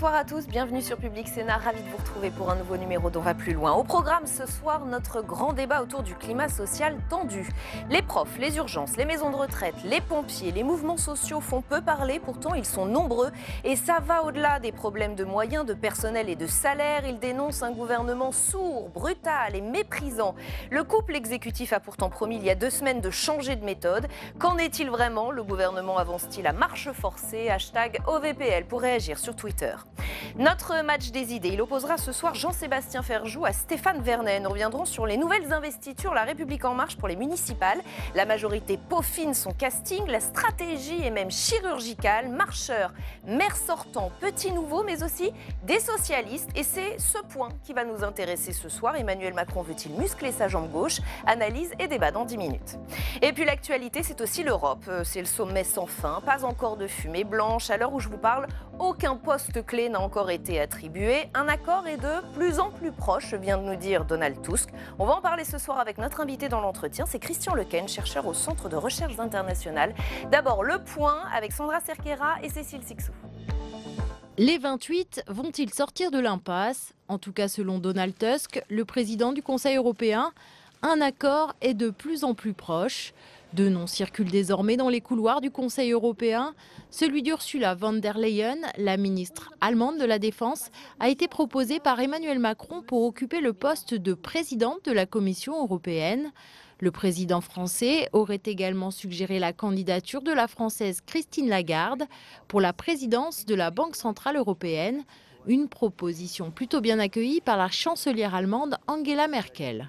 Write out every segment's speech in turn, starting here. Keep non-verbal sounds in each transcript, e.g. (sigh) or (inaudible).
Bonsoir à tous, bienvenue sur Public Sénat, ravi de vous retrouver pour un nouveau numéro d'On va plus loin. Au programme ce soir, notre grand débat autour du climat social tendu. Les profs, les urgences, les maisons de retraite, les pompiers, les mouvements sociaux font peu parler, pourtant ils sont nombreux et ça va au-delà des problèmes de moyens, de personnel et de salaire. Ils dénoncent un gouvernement sourd, brutal et méprisant. Le couple exécutif a pourtant promis il y a deux semaines de changer de méthode. Qu'en est-il vraiment Le gouvernement avance-t-il à marche forcée Hashtag OVPL pour réagir sur Twitter. Notre match des idées, il opposera ce soir Jean-Sébastien Ferjou à Stéphane Vernet. Nous reviendrons sur les nouvelles investitures La République en marche pour les municipales. La majorité peaufine son casting, la stratégie est même chirurgicale. Marcheurs, maire sortant, petits nouveaux, mais aussi des socialistes. Et c'est ce point qui va nous intéresser ce soir. Emmanuel Macron veut-il muscler sa jambe gauche Analyse et débat dans 10 minutes. Et puis l'actualité, c'est aussi l'Europe. Euh, c'est le sommet sans fin, pas encore de fumée blanche. À l'heure où je vous parle, aucun poste clé n'a encore été attribué. Un accord est de plus en plus proche, vient de nous dire Donald Tusk. On va en parler ce soir avec notre invité dans l'entretien, c'est Christian Lequen, chercheur au Centre de recherche internationale. D'abord, le point avec Sandra Cerquera et Cécile Sixou. Les 28 vont-ils sortir de l'impasse En tout cas, selon Donald Tusk, le président du Conseil européen, un accord est de plus en plus proche. Deux noms circulent désormais dans les couloirs du Conseil européen. Celui d'Ursula von der Leyen, la ministre allemande de la Défense, a été proposé par Emmanuel Macron pour occuper le poste de présidente de la Commission européenne. Le président français aurait également suggéré la candidature de la Française Christine Lagarde pour la présidence de la Banque centrale européenne, une proposition plutôt bien accueillie par la chancelière allemande Angela Merkel.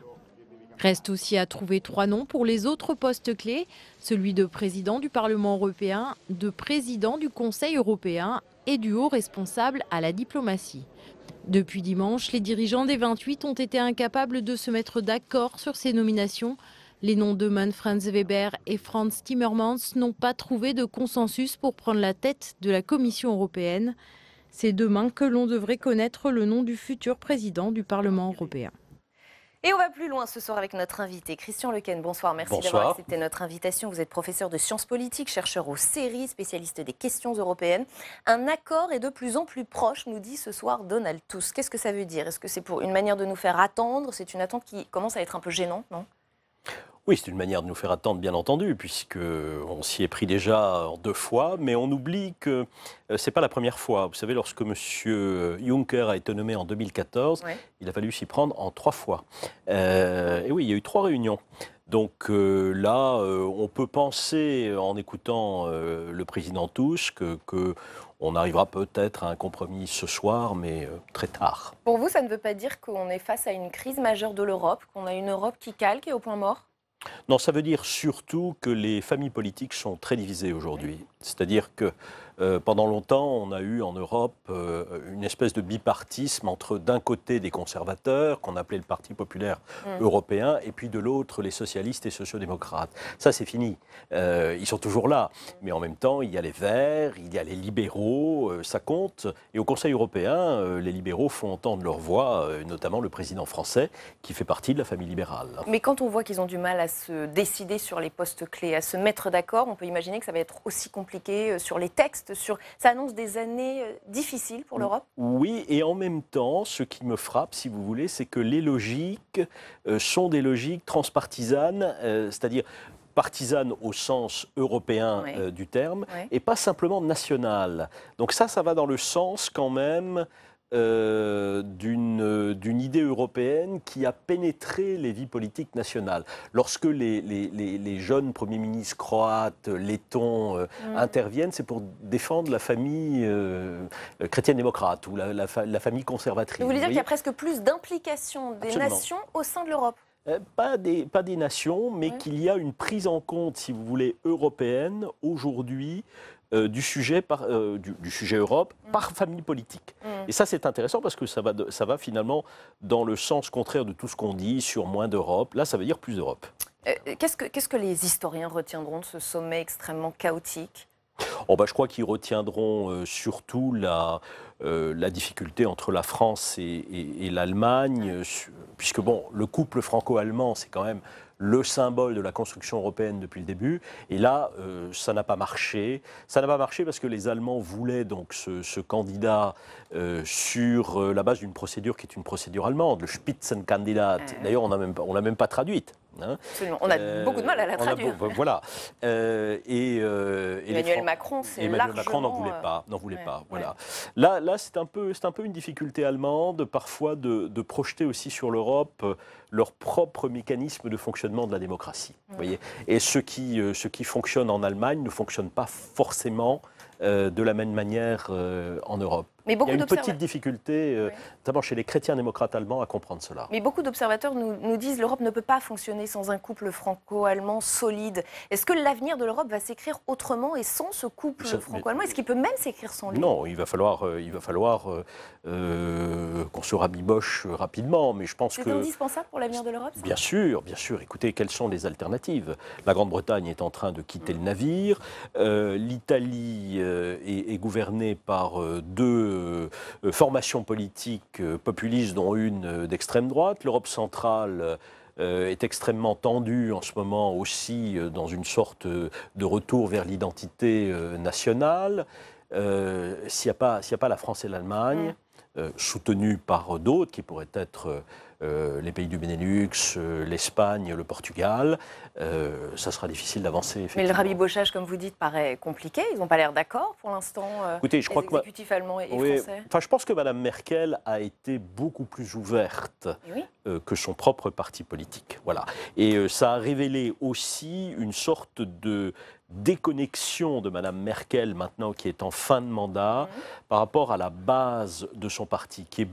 Reste aussi à trouver trois noms pour les autres postes clés, celui de président du Parlement européen, de président du Conseil européen et du haut responsable à la diplomatie. Depuis dimanche, les dirigeants des 28 ont été incapables de se mettre d'accord sur ces nominations. Les noms de Manfred Weber et Franz Timmermans n'ont pas trouvé de consensus pour prendre la tête de la Commission européenne. C'est demain que l'on devrait connaître le nom du futur président du Parlement européen. Et on va plus loin ce soir avec notre invité, Christian Lequen. Bonsoir, merci d'avoir accepté notre invitation. Vous êtes professeur de sciences politiques, chercheur au séries, spécialiste des questions européennes. Un accord est de plus en plus proche, nous dit ce soir Donald Tusk. Qu'est-ce que ça veut dire Est-ce que c'est pour une manière de nous faire attendre C'est une attente qui commence à être un peu gênante, non oui, c'est une manière de nous faire attendre, bien entendu, puisque on s'y est pris déjà deux fois, mais on oublie que euh, c'est pas la première fois. Vous savez, lorsque M. Juncker a été nommé en 2014, il a fallu s'y prendre en trois fois. Euh, et oui, il y a eu trois réunions. Donc euh, là, on peut penser, en écoutant le président Tusk, que, on arrivera peut-être à un compromis ce soir, mais très tard. Pour vous, ça ne veut pas dire qu'on est face à une crise majeure de l'Europe, qu'on a une Europe qui calque et au point mort non, ça veut dire surtout que les familles politiques sont très divisées aujourd'hui. C'est-à-dire que euh, pendant longtemps, on a eu en Europe euh, une espèce de bipartisme entre d'un côté des conservateurs, qu'on appelait le Parti populaire mm. européen, et puis de l'autre les socialistes et sociodémocrates. Ça, c'est fini. Euh, ils sont toujours là. Mais en même temps, il y a les Verts, il y a les libéraux, ça compte. Et au Conseil européen, les libéraux font entendre leur voix, notamment le président français, qui fait partie de la famille libérale. Mais quand on voit qu'ils ont du mal à se décider sur les postes clés, à se mettre d'accord, on peut imaginer que ça va être aussi compliqué sur les textes ça annonce des années euh, difficiles pour l'Europe Oui, et en même temps, ce qui me frappe, si vous voulez, c'est que les logiques euh, sont des logiques transpartisanes, euh, c'est-à-dire partisanes au sens européen du terme, et pas simplement nationales. Donc ça, ça va dans le sens quand même euh, euh, d'une idée européenne qui a pénétré les vies politiques nationales. Lorsque les, les, les, jeunes premiers ministres croates, lettons euh, mm. interviennent, c'est pour défendre la famille chrétienne-démocrate ou la, la, famille conservatrice. Vous voulez dire qu'il y a presque plus d'implication des nations au sein de l'Europe pas des, pas des nations, mais qu'il y a une prise en compte, si vous voulez, européenne aujourd'hui euh, du, sujet par, euh, du, sujet Europe mm. par famille politique. Mm. Et ça, c'est intéressant parce que ça va, ça va finalement dans le sens contraire de tout ce qu'on dit sur moins d'Europe. Là, ça veut dire plus d'Europe. Euh, qu'est-ce que les historiens retiendront de ce sommet extrêmement chaotique oh, bah je crois qu'ils retiendront surtout la, la, difficulté entre la France et, l'Allemagne, mm. puisque bon, le couple franco-allemand, c'est quand même le symbole de la construction européenne depuis le début. Et là, euh, ça n'a pas marché. Ça n'a pas marché parce que les Allemands voulaient donc ce, candidat euh, sur euh, la base d'une procédure qui est une procédure allemande, le Spitzenkandidat. Ah. D'ailleurs, on ne l'a même pas traduite. Hein. Absolument. On a euh, beaucoup de mal à la traduire. Ben, voilà. Euh, et, euh, Emmanuel Macron, c'est Emmanuel Macron n'en voulait pas. N'en voulait pas. Voilà. Là, là, c'est un peu, c'est un peu une difficulté allemande parfois de, projeter aussi sur l'Europe leur propre mécanisme de fonctionnement de la démocratie. voyez. Et ce qui, ce qui fonctionne en Allemagne ne fonctionne pas forcément de la même manière en Europe beaucoup Il y a une petite difficulté, notamment euh, chez les chrétiens démocrates allemands, à comprendre cela. Mais beaucoup d'observateurs nous, nous, disent l'Europe ne peut pas fonctionner sans un couple franco-allemand solide. Est-ce que l'avenir de l'Europe va s'écrire autrement et sans ce couple franco-allemand Est-ce qu'il peut même s'écrire sans lui Non, il va falloir, euh, falloir euh, qu'on se rabiboche rapidement, mais je pense que... C'est indispensable pour l'avenir de l'Europe Bien sûr, bien sûr. Écoutez, quelles sont les alternatives La Grande-Bretagne est en train de quitter le navire, l'Italie est gouvernée par deux formation euh, formations politiques euh, populistes, dont une euh, d'extrême droite. L'Europe centrale est extrêmement tendue en ce moment aussi dans une sorte de retour vers l'identité nationale. S'il n'y a, a, pas la France et l'Allemagne, soutenues par d'autres qui pourraient être euh, les pays du Benelux, euh, l'Espagne, le Portugal, euh, ça sera difficile d'avancer. Mais le rabibochage, comme vous dites, paraît compliqué. Ils n'ont pas l'air d'accord pour l'instant. Écoutez, je les crois que allemands et français. Enfin, je pense que Mme Merkel a été beaucoup plus ouverte oui. Euh, que son propre parti politique. Voilà. Et euh, ça a révélé aussi une sorte de déconnexion de Mme Merkel maintenant qui est en fin de mandat mhm. par rapport à la base de son parti qui est,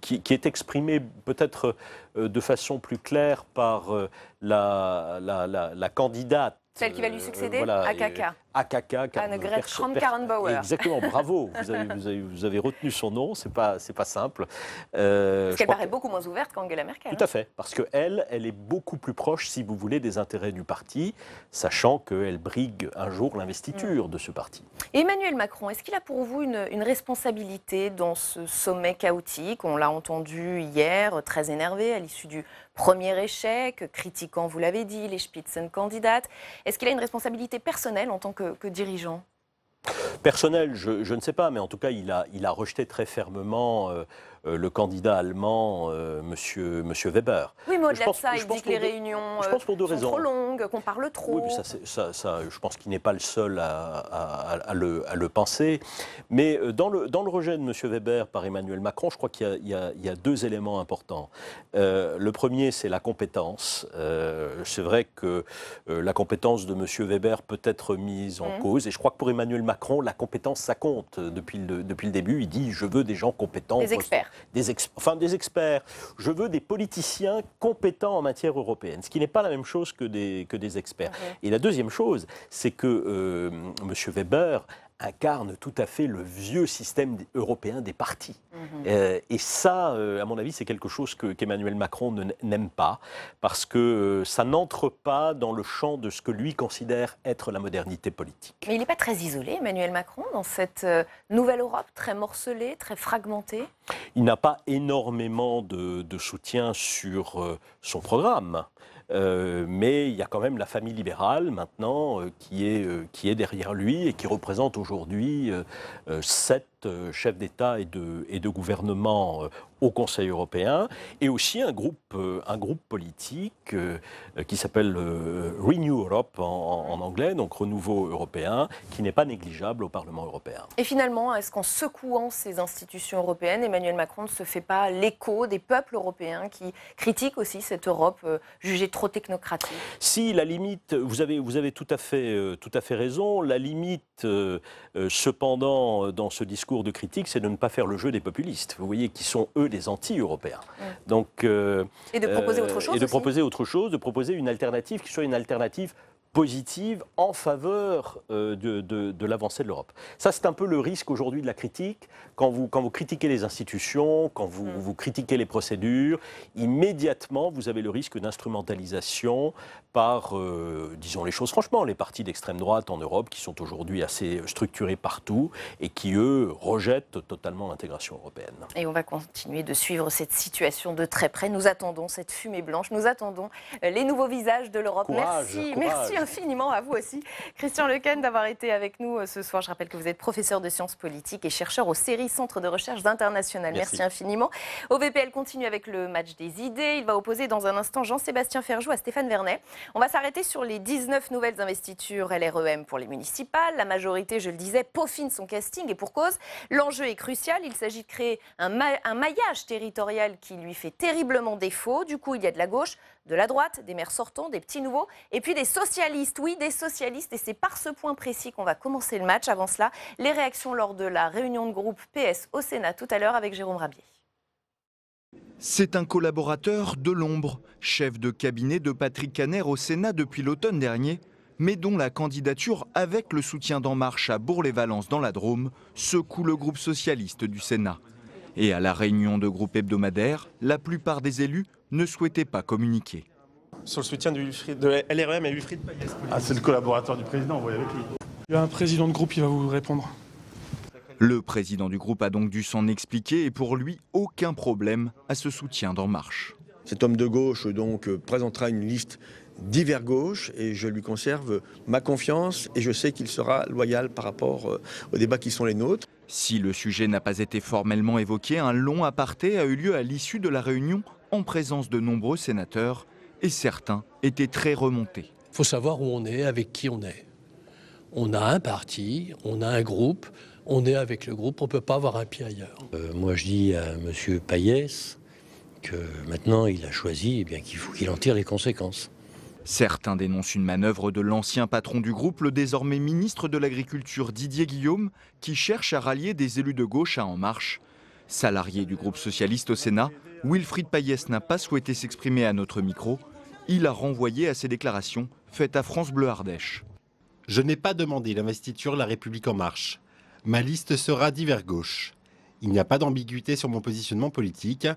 qui, est exprimée peut-être euh, de façon plus claire par la, la candidate celle qui va lui euh, succéder AKK, AKK, karrenbauer Exactement, bravo, (laughs) vous avez, vous avez, retenu son nom, c'est pas, pas simple. Euh, parce qu'elle paraît beaucoup moins ouverte qu'Angela Merkel. Tout à hein. fait, parce qu'elle, elle est beaucoup plus proche, si vous voulez, des intérêts du parti, sachant qu'elle brigue un jour l'investiture mm. de ce parti. Emmanuel Macron, est-ce qu'il a pour vous une, responsabilité dans ce sommet chaotique On l'a entendu hier, très énervé à l'issue du premier échec, critiquant, vous l'avez dit, les Spitzenkandidaten. Est-ce qu'il a une responsabilité personnelle en tant que, dirigeant Personnel, je, ne sais pas, mais en tout cas, il a, rejeté très fermement. Euh, euh, le candidat allemand, euh, monsieur, monsieur Weber. Oui, mais au-delà de ça, il les réunions je euh, pense pour deux sont raisons. trop longues, qu'on parle trop. Oui, je pense qu'il n'est pas le seul à, le, penser. Mais dans le, dans rejet de monsieur Weber par Emmanuel Macron, je crois qu'il y, a deux éléments importants. le premier, c'est la compétence. c'est vrai que la compétence de monsieur Weber peut être mise en mmh. cause. Et je crois que pour Emmanuel Macron, la compétence, ça compte depuis depuis le début. Il dit, je veux des gens compétents. Des experts des, des experts, je veux des politiciens compétents en matière européenne, ce qui n'est pas la même chose que des, experts. Ah Et la deuxième chose, c'est que monsieur M. Weber incarne tout à fait le vieux système européen des partis. Mhm. Euh, et ça, euh, à mon avis, c'est quelque chose qu'Emmanuel qu Macron n'aime pas, parce que euh, ça n'entre pas dans le champ de ce que lui considère être la modernité politique. Mais il n'est pas très isolé, Emmanuel Macron, dans cette nouvelle Europe très morcelée, très fragmentée Il n'a pas énormément de, de soutien sur son programme. Euh, mais il y a quand même la famille libérale maintenant euh, qui, est, euh, qui est derrière lui et qui représente aujourd'hui 7 euh, chef d'État et de, et de gouvernement euh, au Conseil européen, et aussi un groupe, euh, un groupe politique qui s'appelle Renew Europe en, anglais, donc Renouveau européen, qui n'est pas négligeable au Parlement européen. Et finalement, est-ce qu'en secouant ces institutions européennes, Emmanuel Macron ne se fait pas l'écho des peuples européens qui critiquent aussi cette Europe jugée trop technocratique Si, la limite, vous avez, vous avez tout, à fait, tout à fait raison, la limite, cependant, dans ce discours, discours de critique, c'est de ne pas faire le jeu des populistes, vous voyez, qui sont eux les anti-européens. Donc, euh, et de proposer autre euh, chose. Et de proposer autre chose, de proposer une alternative qui soit une alternative positive en faveur euh, de, l'avancée de l'Europe. Ça, c'est un peu le risque aujourd'hui de la critique. Quand vous, quand vous critiquez les institutions, quand vous, mm. vous critiquez les procédures, immédiatement, vous avez le risque d'instrumentalisation par, euh, disons les choses franchement, les partis d'extrême droite en Europe qui sont aujourd'hui assez structurés partout et qui, eux, rejettent totalement l'intégration européenne. Et on va continuer de suivre cette situation de très près. Nous attendons cette fumée blanche, nous attendons euh, les nouveaux visages de l'Europe. Merci, merci infiniment à vous aussi, Christian Lequen, d'avoir été avec nous euh, ce soir. Je rappelle que vous êtes professeur de sciences politiques et chercheur au série Centre de recherche internationale. Merci. merci infiniment. VPL, continue avec le match des idées. Il va opposer dans un instant Jean-Sébastien Ferjou à Stéphane Vernet. On va s'arrêter sur les 19 nouvelles investitures LREM pour les municipales. La majorité, je le disais, peaufine son casting et pour cause, l'enjeu est crucial. Il s'agit de créer un, un maillage territorial qui lui fait terriblement défaut. Du coup, il y a de la gauche, de la droite, des maires sortants, des petits nouveaux, et puis des socialistes. Oui, des socialistes. Et c'est par ce point précis qu'on va commencer le match. Avant cela, les réactions lors de la réunion de groupe PS au Sénat tout à l'heure avec Jérôme Rabier. C'est un collaborateur de l'ombre, chef de cabinet de Patrick Caner au Sénat depuis l'automne dernier, mais dont la candidature avec le soutien d'En Marche à Bourg-les-Valences dans la Drôme secoue le groupe socialiste du Sénat. Et à la réunion de groupe hebdomadaire, la plupart des élus ne souhaitaient pas communiquer. Sur le soutien de, l'LRM de et Wilfried Payet. Ah, c'est le collaborateur du président, vous voyez avec lui. Il y a un président de groupe, qui va vous répondre. Le président du groupe a donc dû s'en expliquer et pour lui, aucun problème à ce soutien d'En Marche. Cet homme de gauche donc euh, présentera une liste divers gauche et je lui conserve ma confiance et je sais qu'il sera loyal par rapport euh, aux débats qui sont les nôtres. Si le sujet n'a pas été formellement évoqué, un long aparté a eu lieu à l'issue de la réunion en présence de nombreux sénateurs et certains étaient très remontés. Il faut savoir où on est, avec qui on est. On a un parti, on a un groupe, on est avec le groupe, on ne peut pas avoir un pied ailleurs. Euh, moi, je dis à M. Payès que maintenant, il a choisi, et eh bien qu'il faut qu'il en tire les conséquences. Certains dénoncent une manœuvre de l'ancien patron du groupe, le désormais ministre de l'Agriculture Didier Guillaume, qui cherche à rallier des élus de gauche à En Marche. Salarié du groupe socialiste au Sénat, Wilfried Payès n'a pas souhaité s'exprimer à notre micro. Il a renvoyé à ses déclarations faites à France Bleu Ardèche. Je n'ai pas demandé l'investiture La République En Marche. Ma liste sera d'ivers gauche. Il n'y a pas d'ambiguïté sur mon positionnement politique,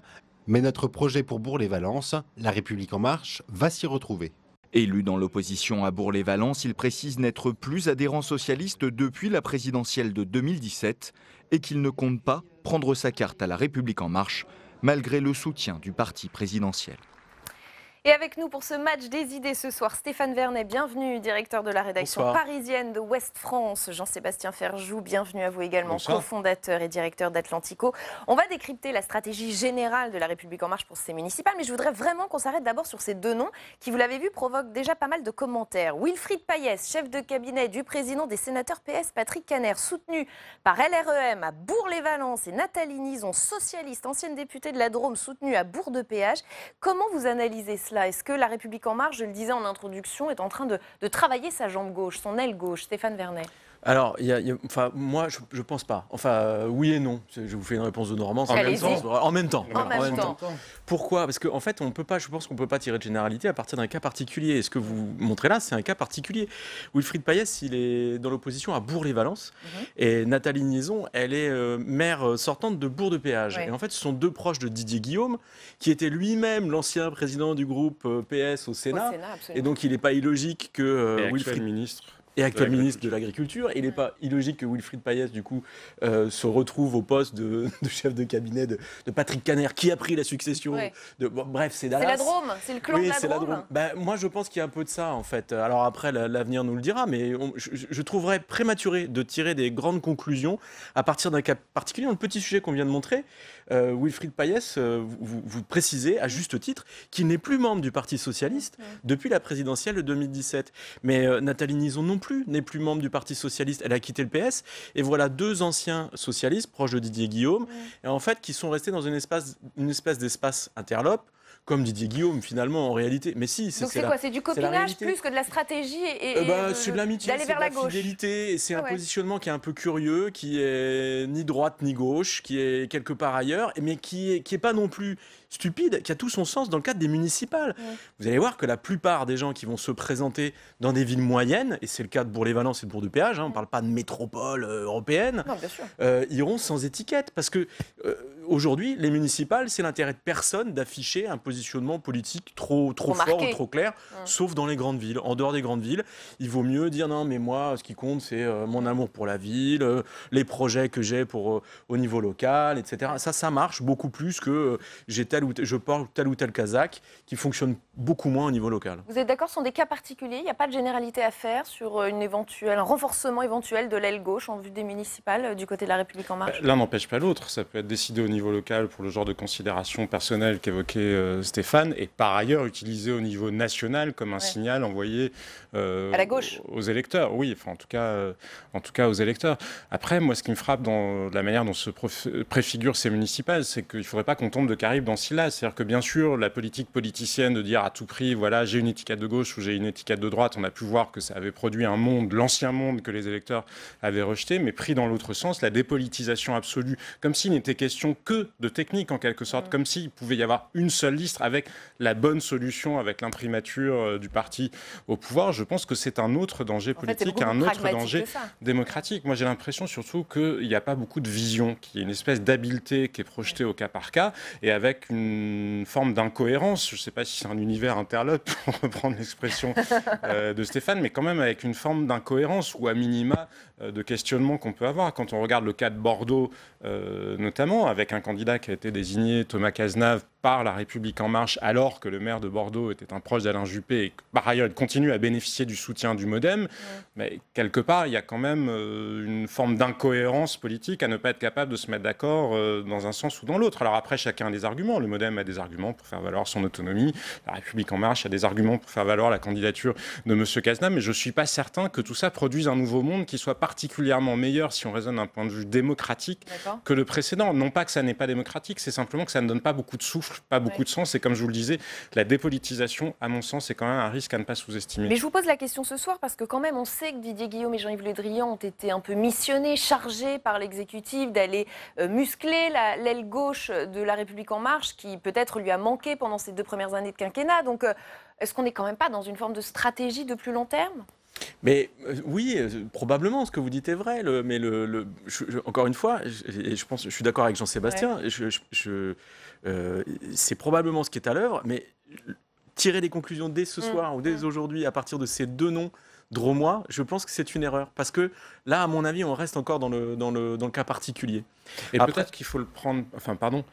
mais notre projet pour Bourg-les-Valence, La République en marche, va s'y retrouver. Élu dans l'opposition à Bourg-les-Valence, il précise n'être plus adhérent socialiste depuis la présidentielle de 2017 et qu'il ne compte pas prendre sa carte à La République en marche, malgré le soutien du parti présidentiel. Et avec nous pour ce match des idées ce soir, Stéphane Vernet, bienvenue, directeur de la rédaction parisienne de West France. Jean-Sébastien Ferjou, bienvenue à vous également, cofondateur et directeur d'Atlantico. On va décrypter la stratégie générale de la République En Marche pour ces municipales, mais je voudrais vraiment qu'on s'arrête d'abord sur ces deux noms qui, vous l'avez vu, provoquent déjà pas mal de commentaires. Wilfried Payès, chef de cabinet du président des sénateurs PS Patrick Caner, soutenu par LREM à Bourg-les-Valences et Nathalie Nison, socialiste, ancienne députée de la Drôme, soutenue à Bourg-de-Péage. Comment vous analysez cela est-ce que La République en marche, je le disais en introduction, est en train de, de travailler sa jambe gauche, son aile gauche Stéphane Vernet alors, moi, je ne pense pas. Enfin, euh, oui et non. Je vous fais une réponse de Normand. En, même temps. En même temps. Pourquoi Parce qu'en en fait, on peut pas, je pense qu'on ne peut pas tirer de généralité à partir d'un cas particulier. Et ce que vous montrez là, c'est un cas particulier. Wilfried Payès, il est dans l'opposition à Bourg-les-Valences. Mhm. Et Nathalie Niaison, elle est euh, maire euh, sortante de Bourg-de-Péage. Et en fait, ce sont deux proches de Didier Guillaume, qui était lui-même l'ancien président du groupe PS au Sénat. et donc, il n'est pas illogique que Wilfried... ministre et actuel ministre de l'Agriculture. Il n'est pas illogique que Wilfried Payet, du coup, euh, se retrouve au poste de, (laughs) chef de cabinet de, Patrick Caner, qui a pris la succession. De, bref, c'est Dallas. C'est la Drôme, c'est le clan de la Drôme. La Drôme. Bah, moi, je pense qu'il y a un peu de ça, en fait. Alors après, l'avenir nous le dira, mais je, trouverais prématuré de tirer des grandes conclusions à partir d'un cas particulier. Dans le petit sujet qu'on vient de montrer, euh, Wilfried Payet, euh, vous, vous, précisez, à juste titre, qu'il n'est plus membre du Parti Socialiste depuis la présidentielle de 2017. Mais Nathalie Nison non plus n'est plus membre du Parti socialiste. Elle a quitté le PS. Et voilà deux anciens socialistes proches de Didier Guillaume, et en fait qui sont restés dans une espèce d'espace interlope comme Didier Guillaume, finalement, en réalité. Mais si, c'est Donc c'est quoi C'est du copinage plus que de la stratégie et, euh, bah, euh, C'est de l'amitié, c'est la, fidélité. c'est un positionnement qui est un peu curieux, qui est ni droite ni gauche, qui est quelque part ailleurs, mais qui est, qui est pas non plus stupide, qui a tout son sens dans le cadre des municipales. Vous allez voir que la plupart des gens qui vont se présenter dans des villes moyennes, et c'est le cas de Bourg-les-Valences et de Bourg-de-Péage, hein, on ne parle pas de métropole euh, européenne, non, iront sans étiquette. Parce que aujourd'hui, les municipales, c'est l'intérêt de personne d'afficher un positionnement politique trop, trop, fort ou trop clair, sauf dans les grandes villes. En dehors des grandes villes, il vaut mieux dire non, mais moi, ce qui compte, c'est euh, mon amour pour la ville, euh, les projets que j'ai pour euh, au niveau local, etc. Ça, ça marche beaucoup plus que j'ai tel ou je porte tel ou tel kazakh qui fonctionne beaucoup moins au niveau local. Vous êtes d'accord, ce sont des cas particuliers, il n'y a pas de généralité à faire sur une éventuelle, un renforcement éventuel de l'aile gauche en vue des municipales du côté de la République en marche L'un n'empêche pas l'autre, ça peut être décidé au niveau local pour le genre de considération personnelle qu'évoquait euh, Stéphane, et par ailleurs utilisé au niveau national comme un signal envoyé euh, à la gauche. aux électeurs. Oui, enfin, en, tout cas, euh, en tout cas aux électeurs. Après, moi, ce qui me frappe dans la manière dont se préfigure ces municipales, c'est qu'il ne faudrait pas qu'on tombe de Caribe dans Silla. C'est-à-dire que, bien sûr, la politique politicienne de dire à tout prix, voilà, j'ai une étiquette de gauche ou j'ai une étiquette de droite, on a pu voir que ça avait produit un monde, l'ancien monde que les électeurs avaient rejeté, mais pris dans l'autre sens, la dépolitisation absolue, comme s'il n'était question que de technique, en quelque sorte, mm. comme s'il pouvait y avoir une seule liste avec la bonne solution, avec l'imprimature euh, du parti au pouvoir. Je pense que c'est un autre danger politique, un autre danger démocratique. Moi, j'ai l'impression surtout qu'il n'y a pas beaucoup de vision, qu'il y a une espèce d'habileté qui est projetée au cas par cas et avec une forme d'incohérence. Je ne sais pas si c'est un univers interlope, (laughs) pour reprendre l'expression euh, de Stéphane, mais quand même avec une forme d'incohérence ou à minima euh, de questionnements qu'on peut avoir. Quand on regarde le cas de Bordeaux, euh, notamment, avec un candidat qui a été désigné, Thomas Cazenave, par La République En Marche, alors que le maire de Bordeaux était un proche d'Alain Juppé et que, par ailleurs il continue à bénéficier du soutien du Modem, mais quelque part il y a quand même euh, une forme d'incohérence politique à ne pas être capable de se mettre d'accord euh, dans un sens ou dans l'autre. Alors après, chacun a des arguments. Le Modem a des arguments pour faire valoir son autonomie. La République En Marche a des arguments pour faire valoir la candidature de M. Cazna. mais je ne suis pas certain que tout ça produise un nouveau monde qui soit particulièrement meilleur si on raisonne d'un point de vue démocratique que le précédent. Non pas que ça n'est pas démocratique, c'est simplement que ça ne donne pas beaucoup de souffle pas beaucoup de sens. Et comme je vous le disais, la dépolitisation, à mon sens, c'est quand même un risque à ne pas sous-estimer. Mais je vous pose la question ce soir parce que quand même, on sait que Didier Guillaume et Jean-Yves Le Drian ont été un peu missionnés, chargés par l'exécutif d'aller euh, muscler l'aile gauche de La République en marche, qui peut-être lui a manqué pendant ces deux premières années de quinquennat. Donc, euh, est-ce qu'on n'est quand même pas dans une forme de stratégie de plus long terme mais euh, oui, probablement, ce que vous dites est vrai. mais le, encore une fois, je, je pense, je suis d'accord avec Jean-Sébastien. je, euh, c'est probablement ce qui est à l'œuvre, mais tirer des conclusions dès ce mm. soir ou dès mm. aujourd'hui à partir de ces deux noms dromois, je pense que c'est une erreur. Parce que là, à mon avis, on reste encore dans le, dans le, cas particulier. Et peut-être qu'il faut le prendre, enfin, pardon,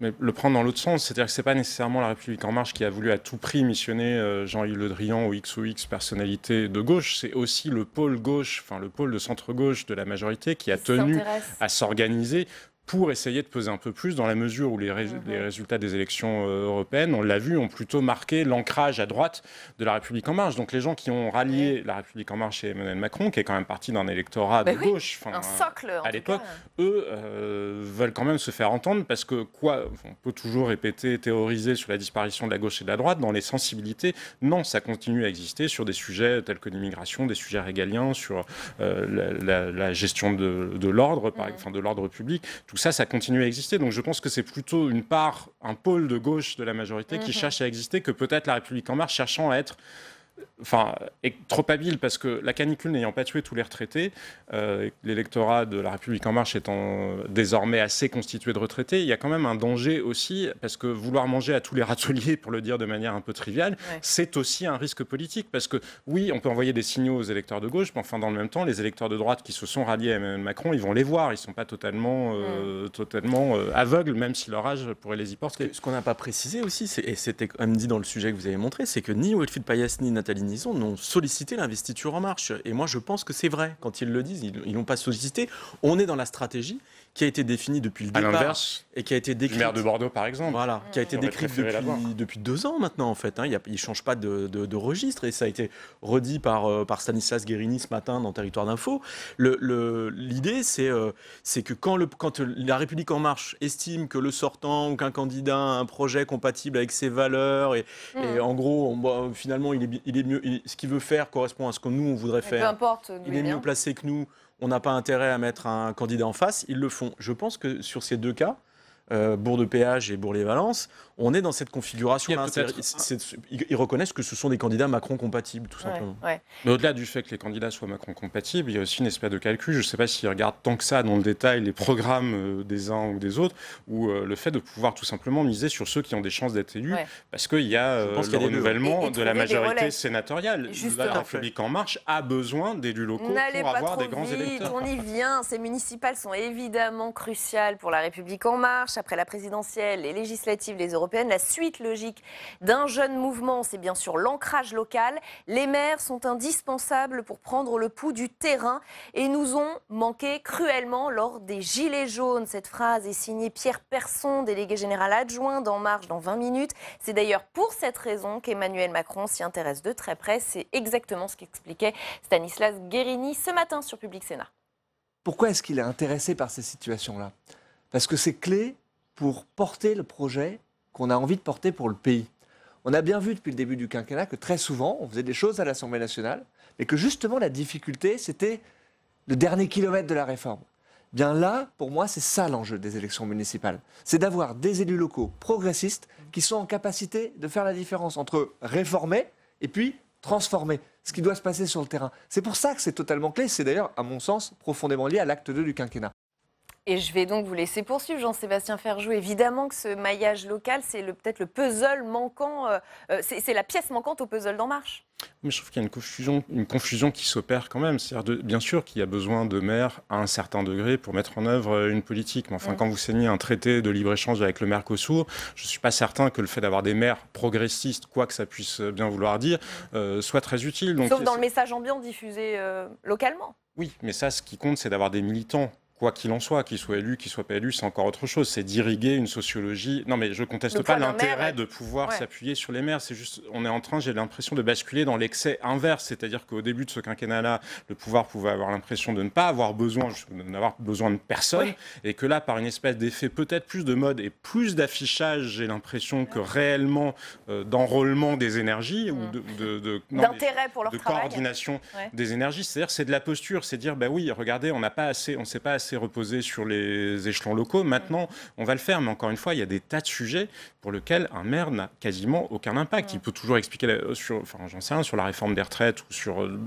mais le prendre dans l'autre sens, c'est-à-dire que ce n'est pas nécessairement La République En Marche qui a voulu à tout prix missionner euh, Jean-Yves Le Drian ou X ou X personnalité de gauche, c'est aussi le pôle gauche, enfin le pôle de centre-gauche de la majorité qui a tenu à s'organiser pour essayer de peser un peu plus, dans la mesure où les, mhm. résultats des élections euh, européennes, on l'a vu, ont plutôt marqué l'ancrage à droite de la République en marche. Donc les gens qui ont rallié la République en marche et Emmanuel Macron, qui est quand même parti d'un électorat bah de gauche, à l'époque, eux euh, veulent quand même se faire entendre parce que quoi, on peut toujours répéter, théoriser sur la disparition de la gauche et de la droite, dans les sensibilités, non, ça continue à exister sur des sujets tels que l'immigration, des sujets régaliens, sur euh, la, gestion de, l'ordre, mhm. de l'ordre public. Tout tout ça, ça continue à exister. Donc je pense que c'est plutôt une part, un pôle de gauche de la majorité qui mhm. cherche à exister que peut-être la République en marche cherchant à être enfin, trop habile parce que la canicule n'ayant pas tué tous les retraités, euh, l'électorat de la République en marche étant désormais assez constitué de retraités, il y a quand même un danger aussi parce que vouloir manger à tous les râteliers, pour le dire de manière un peu triviale, c'est aussi un risque politique parce que oui, on peut envoyer des signaux aux électeurs de gauche, mais enfin dans le même temps, les électeurs de droite qui se sont ralliés à Emmanuel Macron, ils vont les voir, ils ne sont pas totalement, euh, mm. totalement euh, aveugles, même si leur âge pourrait les y porter. Ce qu'on n'a pas précisé aussi, et c'était comme dit dans le sujet que vous avez montré, c'est que ni Wilfried Payas ni Nathalie sollicité l'investiture En Marche. Et moi, je pense que c'est vrai. Quand ils le disent, ils n'ont pas sollicité. On est dans la stratégie qui a été défini depuis le départ et qui a été décrite. maire de Bordeaux, par exemple. Voilà, mm. qui a été décrit depuis, depuis, deux ans maintenant, en fait. Hein. il ne change pas de, registre et ça a été redit par, euh, par Stanislas Guérini ce matin dans Territoire d'Info. L'idée, le, euh, c'est que quand, le, quand La République En Marche estime que le sortant ou qu'un candidat a un projet compatible avec ses valeurs et, mm. en gros, finalement, il est, mieux, ce qu'il veut faire correspond à ce que nous, on voudrait faire. il est mieux placé que nous on n'a pas intérêt à mettre un candidat en face, ils le font. Je pense que sur ces deux cas, euh, Bourg de Péage et Bourg-les-Valences, on est dans cette configuration-là. Ils, reconnaissent que ce sont des candidats Macron compatibles, tout simplement. Mais au-delà du fait que les candidats soient Macron compatibles, il y a aussi une espèce de calcul. Je ne sais pas s'ils regardent tant que ça dans le détail les programmes euh, des uns ou des autres, ou euh, le fait de pouvoir tout simplement miser sur ceux qui ont des chances d'être élus, parce qu'il y a le renouvellement de la majorité sénatoriale. La République en marche a besoin d'élus locaux pour avoir des grands électeurs. On y vient. Ces municipales sont évidemment cruciales pour la République en marche après la présidentielle, les législatives, les européennes, la suite logique d'un jeune mouvement, c'est bien sûr l'ancrage local. Les maires sont indispensables pour prendre le pouls du terrain et nous ont manqué cruellement lors des Gilets jaunes. Cette phrase est signée Pierre Person, délégué général adjoint d'En Marche dans 20 minutes. C'est d'ailleurs pour cette raison qu'Emmanuel Macron s'y intéresse de très près. C'est exactement ce qu'expliquait Stanislas Guérini ce matin sur Public Sénat. Pourquoi est-ce qu'il est intéressé par ces situations-là Parce que c'est clé pour porter le projet qu'on a envie de porter pour le pays. On a bien vu depuis le début du quinquennat que très souvent, on faisait des choses à l'Assemblée nationale, mais que justement la difficulté, c'était le dernier kilomètre de la réforme. Bien là, pour moi, c'est ça l'enjeu des élections municipales. C'est d'avoir des élus locaux progressistes qui sont en capacité de faire la différence entre réformer et puis transformer ce qui doit se passer sur le terrain. C'est pour ça que c'est totalement clé. C'est d'ailleurs, à mon sens, profondément lié à l'acte 2 du quinquennat. Et je vais donc vous laisser poursuivre, Jean-Sébastien Ferjou. Évidemment que ce maillage local, c'est peut-être le puzzle manquant, euh, euh, c'est la pièce manquante au puzzle d'En Marche. Mais je trouve qu'il y a une confusion, une confusion qui s'opère quand même. C'est-à-dire, bien sûr qu'il y a besoin de maires à un certain degré pour mettre en œuvre euh, une politique. Mais enfin, quand vous signez un traité de libre-échange avec le Mercosur, je ne suis pas certain que le fait d'avoir des maires progressistes, quoi que ça puisse bien vouloir dire, soit très utile. Sauf dans le message ambiant diffusé localement. Oui, mais ça, ce qui compte, c'est d'avoir des militants quoi qu'il en soit, qu'il soit élu, qu'il soit pas élu, c'est encore autre chose. C'est d'irriguer une sociologie. Non, mais je conteste pas l'intérêt de pouvoir s'appuyer sur les maires. C'est juste, on est en train, j'ai l'impression, de basculer dans l'excès inverse. C'est-à-dire qu'au début de ce quinquennat-là, le pouvoir pouvait avoir l'impression de ne pas avoir besoin, de n'avoir besoin de personne, et que là, par une espèce d'effet peut-être plus de mode et plus d'affichage, j'ai l'impression que réellement euh, d'enrôlement des énergies ou mmh. de, de, pour leur coordination des énergies. C'est-à-dire, c'est de la posture. C'est dire, bah oui, regardez, on n'a pas assez, on sait pas assez reposé sur les échelons locaux. Maintenant, on va le faire, mais encore une fois, il y a des tas de sujets pour lesquels un maire n'a quasiment aucun impact. Il peut toujours expliquer, euh, sur, enfin, j'en sais rien, sur la réforme des retraites ou sur, euh,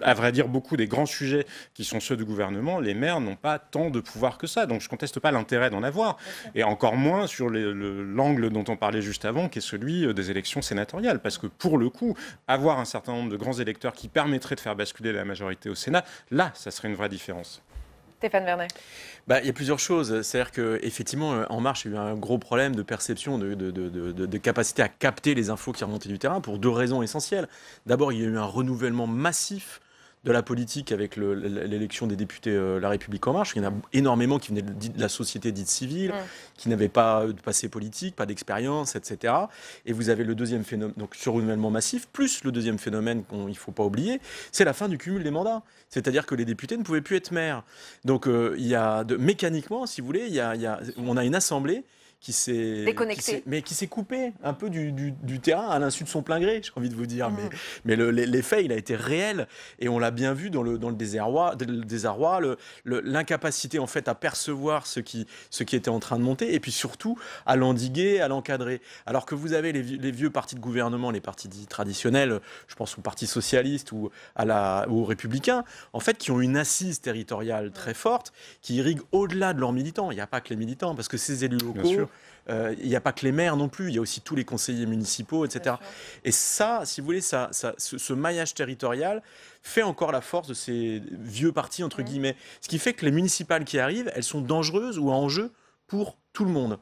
à vrai dire, beaucoup des grands sujets qui sont ceux du gouvernement. Les maires n'ont pas tant de pouvoir que ça. Donc, je ne conteste pas l'intérêt d'en avoir, et encore moins sur l'angle dont on parlait juste avant, qui est celui euh, des élections sénatoriales, parce que pour le coup, avoir un certain nombre de grands électeurs qui permettraient de faire basculer la majorité au Sénat, là, ça serait une vraie différence. Stéphane Vernet bah, il y a plusieurs choses. C'est-à-dire qu'effectivement, euh, En Marche il y a eu un gros problème de perception, de, de, capacité à capter les infos qui remontaient du terrain pour deux raisons essentielles. D'abord, il y a eu un renouvellement massif de la politique avec l'élection des députés euh, La République en marche. Il y en a énormément qui venaient de la société dite civile, qui n'avaient pas euh, de passé politique, pas d'expérience, etc. Et vous avez le deuxième phénomène, donc surrenouvellement massif, plus le deuxième phénomène qu'il ne faut pas oublier, c'est la fin du cumul des mandats. C'est-à-dire que les députés ne pouvaient plus être maires. Donc euh, il y a mécaniquement, si vous voulez, on a une assemblée qui s'est mais qui s'est coupé un peu du, du, terrain à l'insu de son plein gré, j'ai envie de vous dire. Mm. Mais, mais l'effet, il a été réel et on l'a bien vu dans le, dans le désarroi, l'incapacité en fait à percevoir ce qui, ce qui était en train de monter et puis surtout à l'endiguer, à l'encadrer. Alors que vous avez les, les, vieux partis de gouvernement, les partis traditionnels, je pense au Parti socialiste ou à la, aux républicains, en fait, qui ont une assise territoriale très forte, qui irrigue au-delà de leurs militants. Il n'y a pas que les militants, parce que ces élus locaux, euh, il n'y a pas que les maires non plus, il y a aussi tous les conseillers municipaux, etc. Et ça, si vous voulez, ça, ce, maillage territorial, fait encore la force de ces vieux partis, entre guillemets. Ce qui fait que les municipales qui arrivent, elles sont dangereuses ou à enjeu pour tout le monde.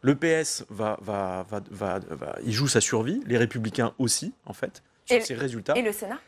Le PS va, va, va, va, il joue sa survie, les Républicains aussi, en fait, sur et résultats. Et le Sénat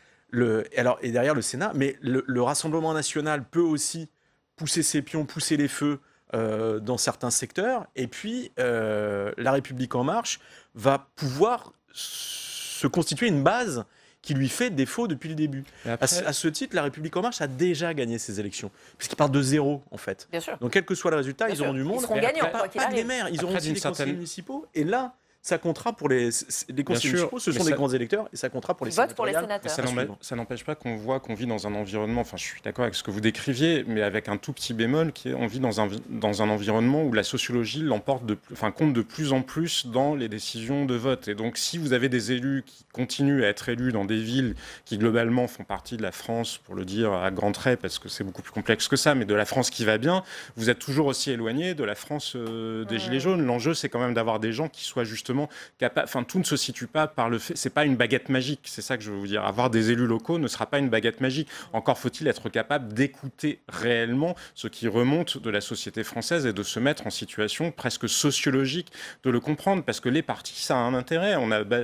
alors, Et derrière le Sénat, mais le Rassemblement national peut aussi pousser ses pions, pousser les feux, euh, dans certains secteurs. Et puis, euh, La République en marche va pouvoir se constituer une base qui lui fait défaut depuis le début. À, ce titre, La République En Marche a déjà gagné ses élections, puisqu'il part de zéro, en fait. Donc, quel que soit le résultat, ils auront du monde. Ils seront gagnants, pas, des maires, ils auront des conseils municipaux. Et là, ça comptera pour les, les conseillers ce sont des grands électeurs, et ça comptera pour les, pour les sénateurs. ça n'empêche pas qu'on voit qu'on vit dans un environnement, enfin je suis d'accord avec ce que vous décriviez, mais avec un tout petit bémol, qui est on vit dans un, dans un environnement où la sociologie l'emporte de, enfin, compte de plus en plus dans les décisions de vote. Et donc si vous avez des élus qui continuent à être élus dans des villes qui globalement font partie de la France, pour le dire à grands traits, parce que c'est beaucoup plus complexe que ça, mais de la France qui va bien, vous êtes toujours aussi éloigné de la France euh, des Gilets jaunes. L'enjeu, c'est quand même d'avoir des gens qui soient justement capable. Enfin, tout ne se situe pas par le fait. C'est pas une baguette magique. C'est ça que je veux vous dire. Avoir des élus locaux ne sera pas une baguette magique. Encore faut-il être capable d'écouter réellement ce qui remonte de la société française et de se mettre en situation presque sociologique de le comprendre parce que les partis, ça a un intérêt. On a bah,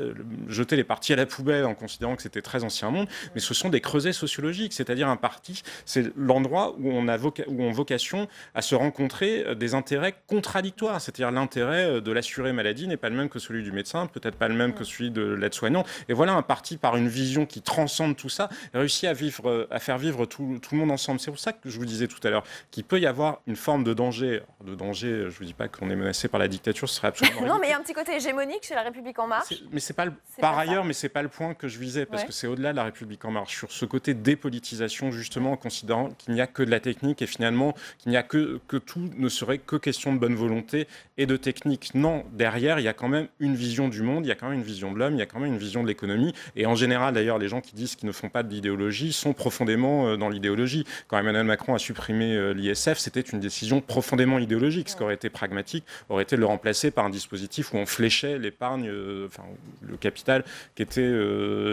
jeté les partis à la poubelle en considérant que c'était très ancien monde, mais ce sont des creusets sociologiques, c'est-à-dire un parti, c'est l'endroit où on a vocation à se rencontrer euh, des intérêts contradictoires, c'est-à-dire l'intérêt euh, de l'assurer maladie n'est pas le même que celui du médecin, peut-être pas le même que celui de l'aide-soignant. Et voilà un parti par une vision qui transcende tout ça, réussit à, vivre, à faire vivre tout, tout le monde ensemble. C'est pour ça que je vous disais tout à l'heure qu'il peut y avoir une forme de danger. De danger, je vous dis pas qu'on est menacé par la dictature, ce serait absolument. non, mais il y a un petit côté hégémonique chez La République En Marche. Mais c'est pas le, par ailleurs, mais c'est pas le point que je visais, parce que c'est au-delà de La République En Marche, sur ce côté dépolitisation, justement, en considérant qu'il n'y a que de la technique et finalement qu'il n'y a que, que tout ne serait que question de bonne volonté et de technique. Non, derrière, il y a quand même une vision du monde, il y a quand même une vision de l'homme, il y a quand même une vision de l'économie. Et en général, d'ailleurs, les gens qui disent qu'ils ne font pas de l'idéologie sont profondément euh, dans l'idéologie. Quand Emmanuel Macron a supprimé euh, l'ISF, c'était une décision profondément idéologique. Ce qui aurait été pragmatique aurait été de le remplacer par un dispositif où on fléchait l'épargne, euh, enfin, le capital qui était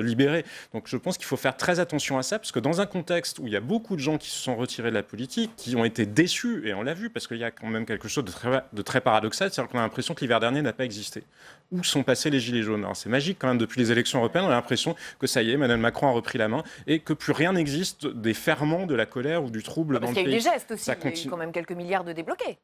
libéré. Donc je pense qu'il faut faire très attention à ça, parce que dans un contexte où il y a beaucoup de gens qui se sont retirés de la politique, qui ont été déçus, et on l'a vu, parce qu'il y a quand même quelque chose de très, de très paradoxal, c'est-à-dire qu'on a l'impression que l'hiver dernier n'a pas existé où sont passés les gilets jaunes. C'est magique quand même, depuis les élections européennes, on a l'impression que ça y est, Madame Macron a repris la main et que plus rien n'existe des ferments de la colère ou du trouble ah, dans le y a des gestes aussi, ça il y a quand même quelques milliards de débloqués.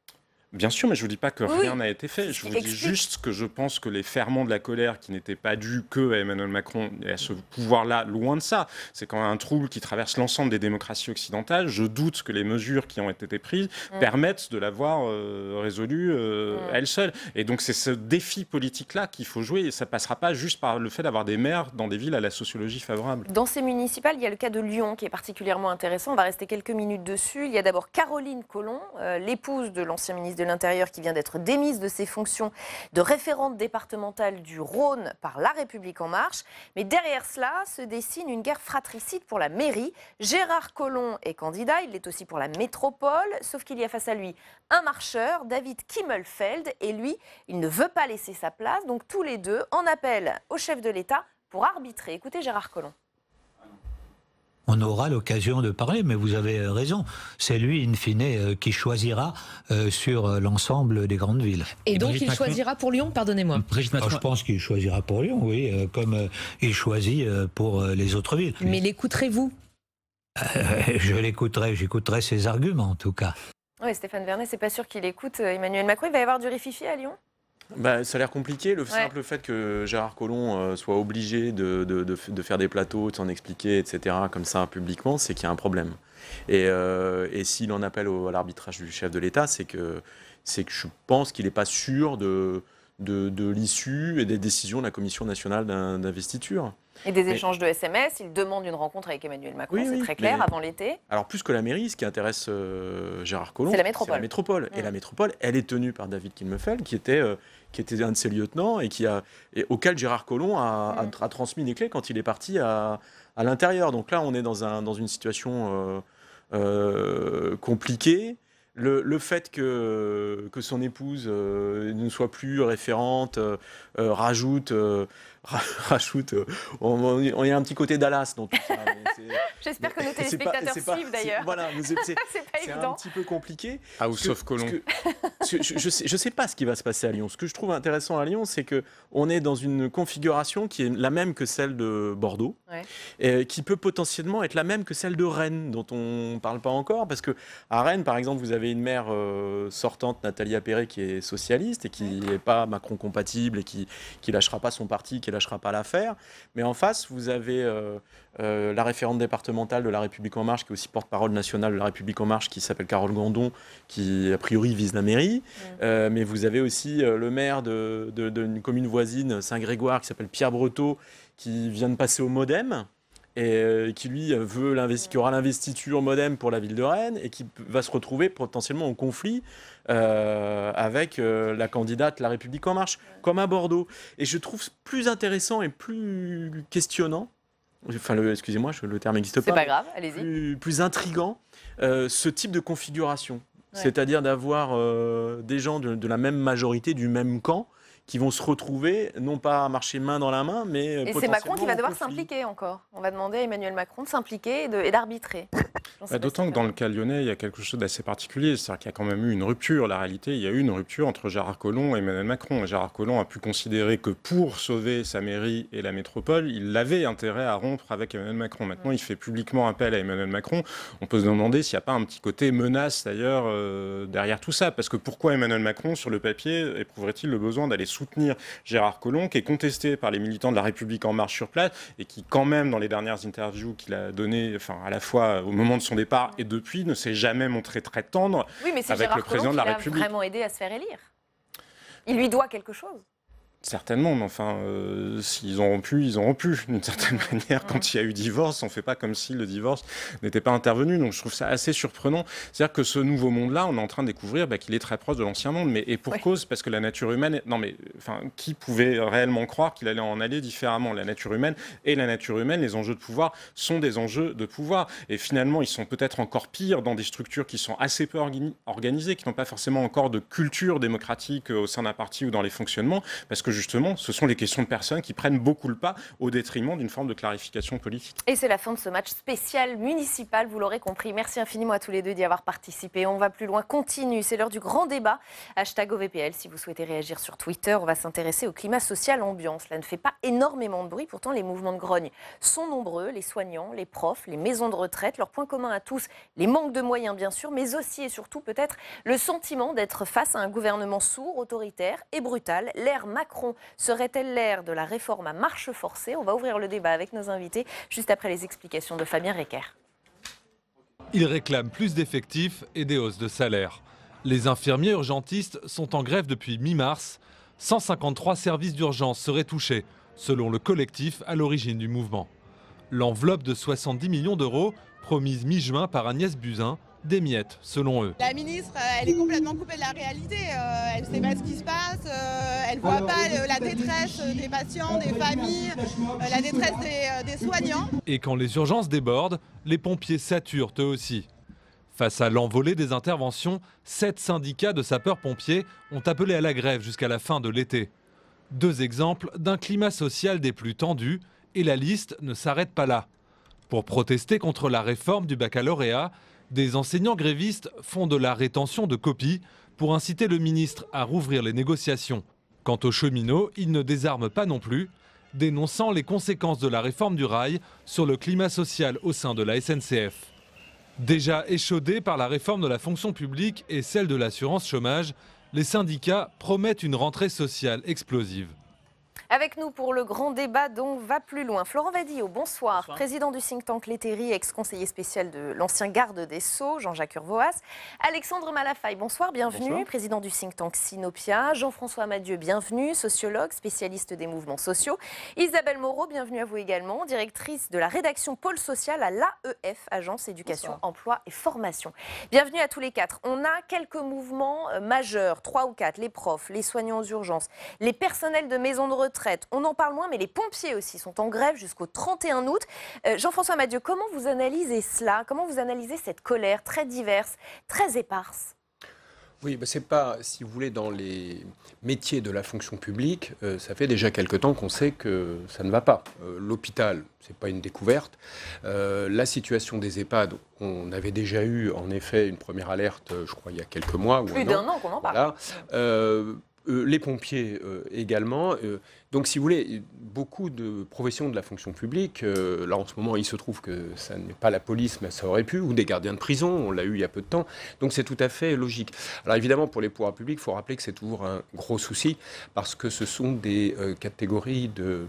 Bien sûr, mais je ne vous dis pas que rien n'a été fait. Je vous dis juste que je pense que les ferments de la colère qui n'étaient pas dus que à Emmanuel Macron et à ce pouvoir-là, loin de ça, c'est quand même un trouble qui traverse l'ensemble des démocraties occidentales. Je doute que les mesures qui ont été prises mm. permettent de l'avoir euh, résolue résolu euh, mm. elle seule. Et donc c'est ce défi politique-là qu'il faut jouer et ça ne passera pas juste par le fait d'avoir des maires dans des villes à la sociologie favorable. Dans ces municipales, il y a le cas de Lyon qui est particulièrement intéressant. On va rester quelques minutes dessus. Il y a d'abord Caroline Collomb, euh, l'épouse de l'ancien ministre l'Intérieur qui vient d'être démise de ses fonctions de référente départementale du Rhône par La République en marche. Mais derrière cela se dessine une guerre fratricide pour la mairie. Gérard Collomb est candidat, il l'est aussi pour la métropole, sauf qu'il y a face à lui un marcheur, David Kimmelfeld, et lui, il ne veut pas laisser sa place. Donc tous les deux en appel au chef de l'État pour arbitrer. Écoutez Gérard Collomb on aura l'occasion de parler, mais vous avez euh, raison. C'est lui, in fine, euh, qui choisira euh, sur l'ensemble des grandes villes. Et, donc, il choisira pour Lyon, pardonnez-moi. Ah, je pense qu'il choisira pour Lyon, oui, comme il choisit pour les autres villes. Mais l'écouterez-vous Je l'écouterai, j'écouterai ses arguments, en tout cas. Oui, Stéphane Vernet, c'est pas sûr qu'il écoute Emmanuel Macron. Il va y avoir du rififi à Lyon bah, ça a l'air compliqué. Le simple fait que Gérard Collomb euh, soit obligé de, de, de, faire des plateaux, de s'en expliquer, etc., comme ça, publiquement, c'est qu'il y a un problème. Et, euh, et s'il en appelle à l'arbitrage du chef de l'État, c'est que, que je pense qu'il n'est pas sûr de, de, l'issue et des décisions de la Commission nationale d'investiture. Et des échanges de SMS, il demande une rencontre avec Emmanuel Macron, c'est très clair, avant l'été. Alors plus que la mairie, ce qui intéresse euh, Gérard Collomb, c'est la métropole. La métropole. Et mm. la métropole, elle est tenue par David Kilmefeld, qui était qui était un de ses lieutenants et, qui a, auquel Gérard Collomb a, mm. transmis les clés quand il est parti à, l'intérieur. Donc là, on est dans, un, dans une situation euh, euh, compliquée. Le, fait que, que son épouse euh, ne soit plus référente rajoute (laughs) rajoute. Euh, on, est y a un petit côté Dallas dans tout ça. (laughs) J'espère que nos téléspectateurs suivent d'ailleurs. Voilà, (laughs) c'est un petit peu compliqué. Ah, ou sauf Colomb. je ne sais, pas ce qui va se passer à Lyon. Ce que je trouve intéressant à Lyon, c'est qu'on est dans une configuration qui est la même que celle de Bordeaux, et qui peut potentiellement être la même que celle de Rennes, dont on ne parle pas encore. Parce que à Rennes, par exemple, vous avez une maire euh, sortante, Nathalie Appéré, qui est socialiste et qui n'est pas Macron compatible et qui ne lâchera pas son parti, qui lâchera pas l'affaire. Mais en face, vous avez euh, euh, la référente départementale de La République En Marche, qui est aussi porte-parole nationale de La République En Marche, qui s'appelle Carole Gandon, qui a priori vise la mairie. Euh, mais vous avez aussi le maire d'une commune voisine, Saint-Grégoire, qui s'appelle Pierre Breteau, qui vient de passer au Modem et euh, qui lui euh, veut qui aura l'investiture modem pour la ville de Rennes et qui va se retrouver potentiellement en conflit euh, avec la candidate La République en marche, comme à Bordeaux. Et je trouve plus intéressant et plus questionnant, excusez-moi, le terme n'existe pas. Plus, intriguant, ce type de configuration, c'est-à-dire d'avoir des gens de, la même majorité, du même camp qui vont se retrouver, non pas marcher main dans la main, mais. Euh, et c'est Macron qui va devoir s'impliquer encore. On va demander à Emmanuel Macron de s'impliquer et d'arbitrer. (laughs) Bah, d'autant que dans le cas lyonnais, il y a quelque chose d'assez particulier. C'est-à-dire qu'il y a quand même eu une rupture. La réalité, il y a eu une rupture entre Gérard Collomb et Emmanuel Macron. Et Gérard Collomb a pu considérer que pour sauver sa mairie et la métropole, il avait intérêt à rompre avec Emmanuel Macron. Maintenant, mm. il fait publiquement appel à Emmanuel Macron. On peut se demander s'il n'y a pas un petit côté menace d'ailleurs euh, derrière tout ça. Parce que pourquoi Emmanuel Macron, sur le papier, éprouverait-il le besoin d'aller soutenir Gérard Collomb, qui est contesté par les militants de la République en marche sur place et qui, quand même, dans les dernières interviews qu'il a données, enfin, à la fois euh, au moment de son départ et depuis, ne s'est jamais montré très tendre avec le président de la République. Il vraiment aidé à se faire élire. Il lui doit quelque chose. Certainement, mais enfin, euh, s'ils ont rompu, ils ont rompu. D'une certaine (laughs) manière, quand il y a eu divorce, on ne fait pas comme si le divorce n'était pas intervenu. Donc je trouve ça assez surprenant. C'est-à-dire que ce nouveau monde-là, on est en train de découvrir bah, qu'il est très proche de l'ancien monde. Mais, et pour cause, parce que la nature humaine. Non, mais enfin, qui pouvait réellement croire qu'il allait en aller différemment La nature humaine et la nature humaine, les enjeux de pouvoir sont des enjeux de pouvoir. Et finalement, ils sont peut-être encore pires dans des structures qui sont assez peu organisées, qui n'ont pas forcément encore de culture démocratique euh, au sein d'un parti ou dans les fonctionnements. Parce que justement, ce sont les questions de personnes qui prennent beaucoup le pas au détriment d'une forme de clarification politique. Et c'est la fin de ce match spécial municipal, vous l'aurez compris. Merci infiniment à tous les deux d'y avoir participé. On va plus loin, continue. C'est l'heure du grand débat. Hashtag OVPL si vous souhaitez réagir sur Twitter. On va s'intéresser au climat social ambiance. Cela ne fait pas énormément de bruit, pourtant les mouvements de grogne sont nombreux. Les soignants, les profs, les maisons de retraite, leur point commun à tous, les manques de moyens bien sûr, mais aussi et surtout peut-être le sentiment d'être face à un gouvernement sourd, autoritaire et brutal. L'ère Macron serait-elle l'ère de la réforme à marche forcée On va ouvrir le débat avec nos invités juste après les explications de Fabien Recker. Ils réclament plus d'effectifs et des hausses de salaire. Les infirmiers urgentistes sont en grève depuis mi-mars. 153 services d'urgence seraient touchés, selon le collectif à l'origine du mouvement. L'enveloppe de 70 millions d'euros, promise mi-juin par Agnès Buzyn, des miettes, selon eux. La ministre, euh, elle est complètement coupée de la réalité. Euh, elle ne sait pas ce qui se passe, euh, elle ne voit pas la détresse des patients, des familles, la détresse des, des soignants. Et quand les urgences débordent, les pompiers saturent eux aussi. Face à l'envolée des interventions, sept syndicats de sapeurs-pompiers ont appelé à la grève jusqu'à la fin de l'été. Deux exemples d'un climat social des plus tendus, et la liste ne s'arrête pas là. Pour protester contre la réforme du baccalauréat, des enseignants grévistes font de la rétention de copies pour inciter le ministre à rouvrir les négociations. Quant aux cheminots, ils ne désarment pas non plus, dénonçant les conséquences de la réforme du rail sur le climat social au sein de la SNCF. Déjà échaudés par la réforme de la fonction publique et celle de l'assurance chômage, les syndicats promettent une rentrée sociale explosive. Avec nous pour le grand débat dont va plus loin, Florent Vadillot, bonsoir. Président du think tank L'Ethérie, ex-conseiller spécial de l'ancien garde des Sceaux, Jean-Jacques Urvoas. Alexandre Malafaille, bonsoir, bienvenue. Président du think tank Sinopia. Jean-François Madieu, bienvenue. Sociologue, spécialiste des mouvements sociaux. Isabelle Moreau, bienvenue à vous également. Directrice de la rédaction Pôle Social à l'AEF, Agence Éducation, Emploi et Formation. Bienvenue à tous les quatre. On a quelques mouvements euh, majeurs, trois ou quatre, les profs, les soignants aux urgences, les personnels de maisons de retraite on en parle moins, mais les pompiers aussi sont en grève jusqu'au 31 août. Euh, Jean-François Madieu, comment vous analysez cela Comment vous analysez cette colère très diverse, très éparse oui, bah, c'est pas, si vous voulez, dans les métiers de la fonction publique, euh, ça fait déjà quelque temps qu'on sait que ça ne va pas. Euh, l'hôpital, c'est pas une découverte. la situation des EHPAD, on avait déjà eu en effet une première alerte, je crois, il y a quelques mois. Plus d'un an, qu'on en parle. les pompiers également. Donc, si vous voulez, beaucoup de professions de la fonction publique, euh, là en ce moment, il se trouve que ça n'est pas la police, mais ça aurait pu, ou des gardiens de prison, on l'a eu il y a peu de temps. Donc, c'est tout à fait logique. Alors, évidemment, pour les pouvoirs publics, il faut rappeler que c'est toujours un gros souci, parce que ce sont des euh, catégories de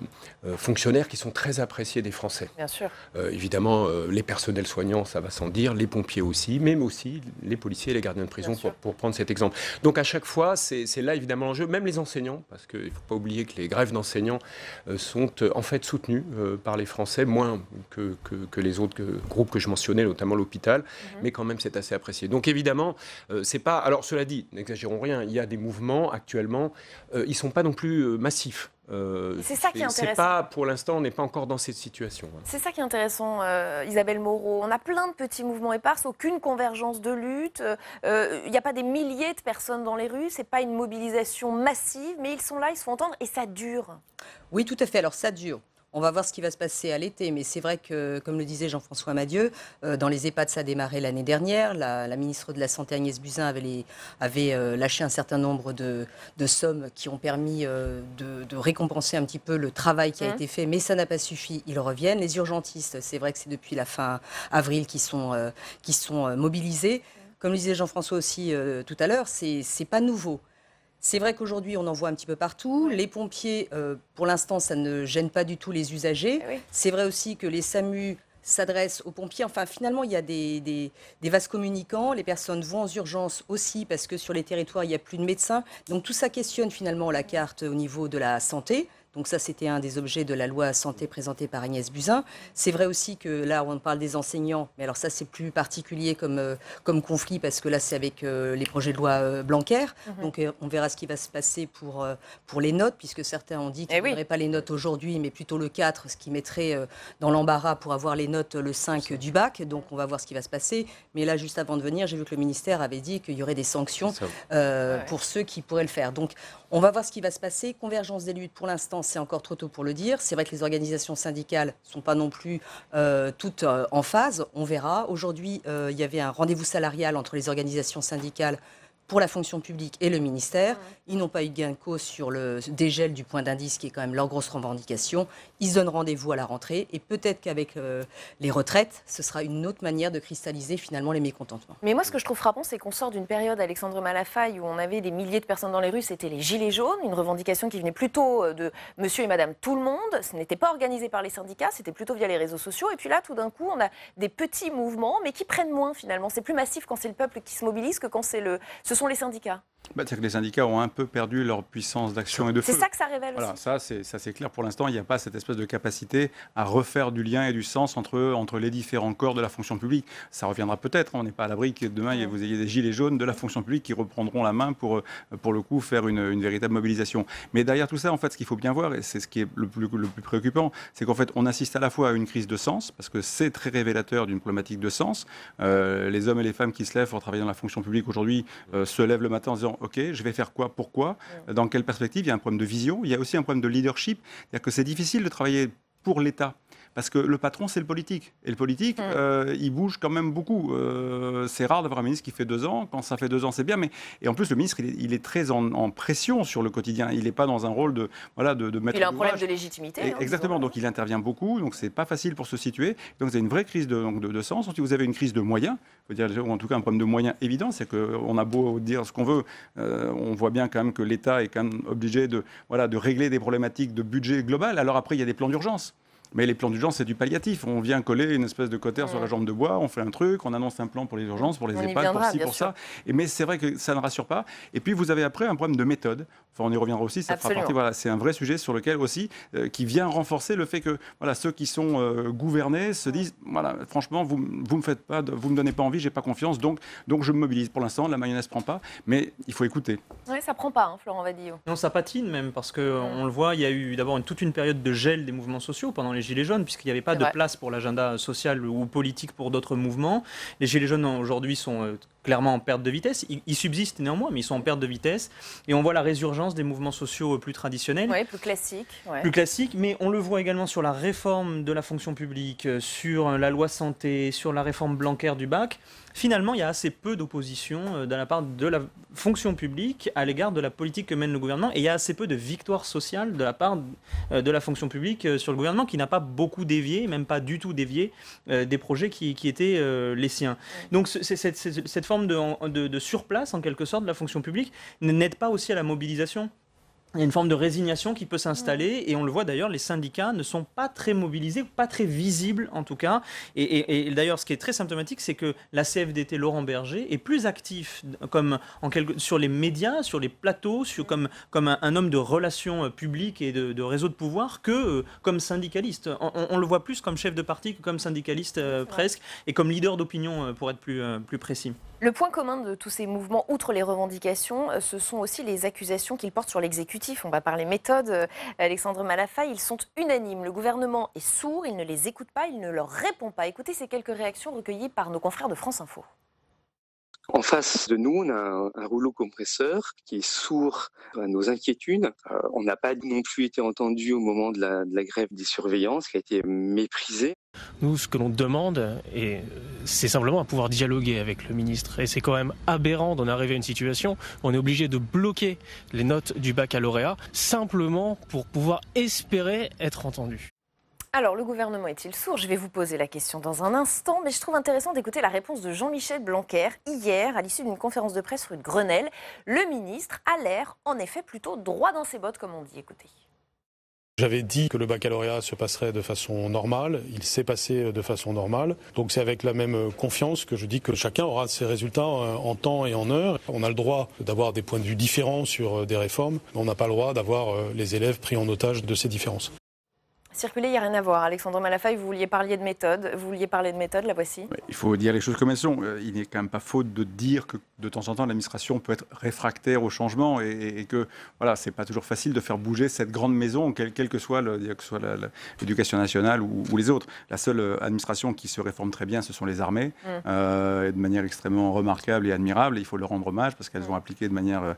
euh, fonctionnaires qui sont très appréciés des Français. Bien sûr. évidemment, les personnels soignants, ça va sans dire, les pompiers aussi, même aussi les policiers et les gardiens de prison, pour, pour, prendre cet exemple. Donc, à chaque fois, c'est là évidemment l'enjeu, même les enseignants, parce qu'il ne faut pas oublier que les grèves enseignants euh, sont euh, en fait soutenus euh, par les Français, moins que, les autres groupes que je mentionnais, notamment l'hôpital, mhm. mais quand même c'est assez apprécié. Donc évidemment, c'est pas. Alors cela dit, n'exagérons rien, il y a des mouvements actuellement, ils sont pas non plus massifs. Euh, c'est ça qui est intéressant. pas, pour l'instant, on n'est pas encore dans cette situation. Hein. C'est ça qui est intéressant, euh, Isabelle Moreau. On a plein de petits mouvements épars, aucune convergence de lutte. Euh, il n'y a pas des milliers de personnes dans les rues, c'est pas une mobilisation massive, mais ils sont là, ils se font entendre et ça dure. Oui, tout à fait. Alors ça dure. On va voir ce qui va se passer à l'été. Mais c'est vrai que, comme le disait Jean-François Madieu, euh, dans les EHPAD, ça a démarré l'année dernière. La, ministre de la Santé, Agnès Buzyn, avait, les, avait euh, lâché un certain nombre de, sommes qui ont permis euh, de, récompenser un petit peu le travail qui a hein été fait. Mais ça n'a pas suffi. Ils reviennent. Les urgentistes, c'est vrai que c'est depuis la fin avril qu'ils sont, sont mobilisés. Comme le disait Jean-François aussi tout à l'heure, c'est pas nouveau. C'est vrai qu'aujourd'hui, on en voit un petit peu partout. Les pompiers, euh, pour l'instant, ça ne gêne pas du tout les usagers. Eh C'est vrai aussi que les SAMU s'adressent aux pompiers. Enfin, finalement, il y a des, vases communicants. Les personnes vont en urgence aussi parce que sur les territoires, il n'y a plus de médecins. Donc tout ça questionne finalement la carte au niveau de la santé. Donc ça, c'était un des objets de la loi santé présentée par Agnès Buzyn. C'est vrai aussi que là, on parle des enseignants, mais alors ça, c'est plus particulier comme, euh, comme conflit parce que là, c'est avec euh, les projets de loi euh, Blanquer. Mhm. Donc on verra ce qui va se passer pour, pour les notes, puisque certains ont dit eh qu'ils n'y aurait pas les notes aujourd'hui, mais plutôt le 4, ce qui mettrait dans l'embarras pour avoir les notes le 5 du bac. Donc on va voir ce qui va se passer. Mais là, juste avant de venir, j'ai vu que le ministère avait dit qu'il y aurait des sanctions pour ceux qui pourraient le faire. Donc on va voir ce qui va se passer. Convergence des luttes, pour l'instant, c'est encore trop tôt pour le dire. C'est vrai que les organisations syndicales ne sont pas non plus euh, toutes euh, en phase. On verra. Aujourd'hui, euh, il y avait un rendez-vous salarial entre les organisations syndicales pour la fonction publique et le ministère. Ils n'ont pas eu de gain de cause sur le dégel du point d'indice, qui est quand même leur grosse revendication. Ils donnent rendez-vous à la rentrée et peut-être qu'avec euh, les retraites, ce sera une autre manière de cristalliser finalement les mécontentements. Mais moi, ce que je trouve frappant, c'est qu'on sort d'une période, Alexandre Malafaille, où on avait des milliers de personnes dans les rues, c'était les Gilets jaunes, une revendication qui venait plutôt euh, de monsieur et madame tout le monde. Ce n'était pas organisé par les syndicats, c'était plutôt via les réseaux sociaux. Et puis là, tout d'un coup, on a des petits mouvements, mais qui prennent moins finalement. C'est plus massif quand c'est le peuple qui se mobilise que quand c'est le. Ce sont les syndicats bah, c'est-à-dire que les syndicats ont un peu perdu leur puissance d'action et de feu. C'est ça que ça révèle voilà, aussi. Ça, c'est, ça, c'est clair. Pour l'instant, il n'y a pas cette espèce de capacité à refaire du lien et du sens entre, entre les différents corps de la fonction publique. Ça reviendra peut-être. Hein, on n'est pas à l'abri que demain, mm. vous ayez des gilets jaunes de la fonction publique qui reprendront la main pour, euh, pour le coup, faire une, véritable mobilisation. Mais derrière tout ça, en fait, ce qu'il faut bien voir, et c'est ce qui est le plus, préoccupant, c'est qu'en fait, on assiste à la fois à une crise de sens, parce que c'est très révélateur d'une problématique de sens. Euh, les hommes et les femmes qui se lèvent pour travailler dans la fonction publique aujourd'hui euh, se lèvent le matin en disant OK, je vais faire quoi, pourquoi, dans quelle perspective. Il y a un problème de vision, il y a aussi un problème de leadership. C'est-à-dire que c'est difficile de travailler pour l'État. Parce que le patron, c'est le politique. Et le politique, mm. euh, il bouge quand même beaucoup. Euh, c'est rare d'avoir un ministre qui fait deux ans. Quand ça fait deux ans, c'est bien. Mais... Et en plus, le ministre, il est, très en, pression sur le quotidien. Il n'est pas dans un rôle de, voilà, de, de mettre. Il a un problème de légitimité. Hein, exactement. Donc il intervient beaucoup. Donc c'est pas facile pour se situer. Donc vous avez une vraie crise de, donc, de, sens. Si vous avez une crise de moyens. Dire, en tout cas un problème de moyens évident. C'est qu'on a beau dire ce qu'on veut. Euh, on voit bien quand même que l'État est quand même obligé de, voilà, de régler des problématiques de budget global. Alors après, il y a des plans d'urgence. Mais les plans d'urgence, c'est du palliatif. On vient coller une espèce de cotère sur la mm. jambe de bois, on fait un truc, on annonce un plan pour les urgences, pour les on EHPAD, pour ci, pour ça. mais c'est vrai que ça ne rassure pas. Et puis, vous avez après un problème de méthode on y reviendra aussi. Ça partie. Voilà, c'est un vrai sujet sur lequel aussi euh, qui vient renforcer le fait que voilà ceux qui sont euh, gouvernés se disent voilà franchement vous vous me me donnez pas envie, je n'ai pas confiance donc donc je me mobilise. Pour l'instant, la mayonnaise ne prend pas, mais il faut écouter. Oui, ça ne prend pas, hein, Florent Vadillo. Non, ça patine même parce que on le voit, il y a eu d'abord toute une période de gel des mouvements sociaux pendant les gilets jaunes puisqu'il n'y avait pas de place pour l'agenda social ou politique pour d'autres mouvements. Les gilets jaunes aujourd'hui sont euh, clairement en perte de vitesse. Ils, subsistent néanmoins, mais ils sont en perte de vitesse. Et on voit la résurgence des mouvements sociaux euh, plus traditionnels. Oui, plus classiques. Plus classiques, mais on le voit également sur la réforme de la fonction publique, euh, sur euh, la loi santé, sur la réforme blancaire du bac finalement, il y a assez peu d'opposition euh, de la part de la fonction publique à l'égard de la politique que mène le gouvernement, et il y a assez peu de victoires sociales de la part euh, de la fonction publique euh, sur le gouvernement qui n'a pas beaucoup dévié, même pas du tout dévié, des projets qui, étaient les siens. Donc cette forme de surplace, en quelque sorte, de la fonction publique n'aide pas aussi à la mobilisation il y a une forme de résignation qui peut s'installer et on le voit d'ailleurs, les syndicats ne sont pas très mobilisés, pas très visibles en tout cas. Et, d'ailleurs, ce qui est très symptomatique, c'est que la CFDT Laurent Berger est plus actif comme sur les médias, sur les plateaux, comme, comme un, homme de relations euh, publiques et de, réseaux réseau de pouvoir que euh, comme syndicaliste. On, le voit plus comme chef de parti que comme syndicaliste euh, presque et comme leader d'opinion pour être plus précis. Le point commun de tous ces mouvements, outre les revendications, euh, ce sont aussi les accusations qu'ils portent sur l'exécutif. On va parler méthode. Euh, Alexandre Malafa, ils sont unanimes. Le gouvernement est sourd, il ne les écoute pas, il ne leur répond pas. Écoutez ces quelques réactions recueillies par nos confrères de France Info. En face de nous, on a un, rouleau compresseur qui est sourd à nos inquiétudes. Euh, on n'a pas non plus été entendu au moment de la, grève des surveillances, qui a été méprisée. Nous, ce que l'on demande, et c'est simplement à pouvoir dialoguer avec le ministre. Et c'est quand même aberrant d'en arriver à une situation où on est obligé de bloquer les notes du baccalauréat simplement pour pouvoir espérer être entendu. Alors, le gouvernement est-il sourd Je vais vous poser la question dans un instant, mais je trouve intéressant d'écouter la réponse de Jean-Michel Blanquer hier, à l'issue d'une conférence de presse rue de Grenelle. Le ministre a l'air, en effet, plutôt droit dans ses bottes, comme on dit. Écoutez. J'avais dit que le baccalauréat se passerait de façon normale, il s'est passé de façon normale. Donc c'est avec la même confiance que je dis que chacun aura ses résultats euh, en temps et en heure. On a le droit d'avoir des points de vue différents sur euh, des réformes, on n'a pas le droit d'avoir euh, les élèves pris en otage de ces différences circuler, il n'y a rien à voir. Alexandre Malafaille, vous vouliez parler de méthode, vous vouliez parler de méthode, la voici. Il faut dire les choses comme elles sont. Euh, il n'est quand même pas faute de dire que de temps en temps, l'administration peut être réfractaire au changement et, que voilà, c'est pas toujours facile de faire bouger cette grande maison, quelle, quelle que soit l'éducation nationale ou, les autres. La seule euh, administration qui se réforme très bien, ce sont les armées, mm. euh, et de manière extrêmement remarquable et admirable. il faut leur rendre hommage parce qu'elles mm. ont appliqué de manière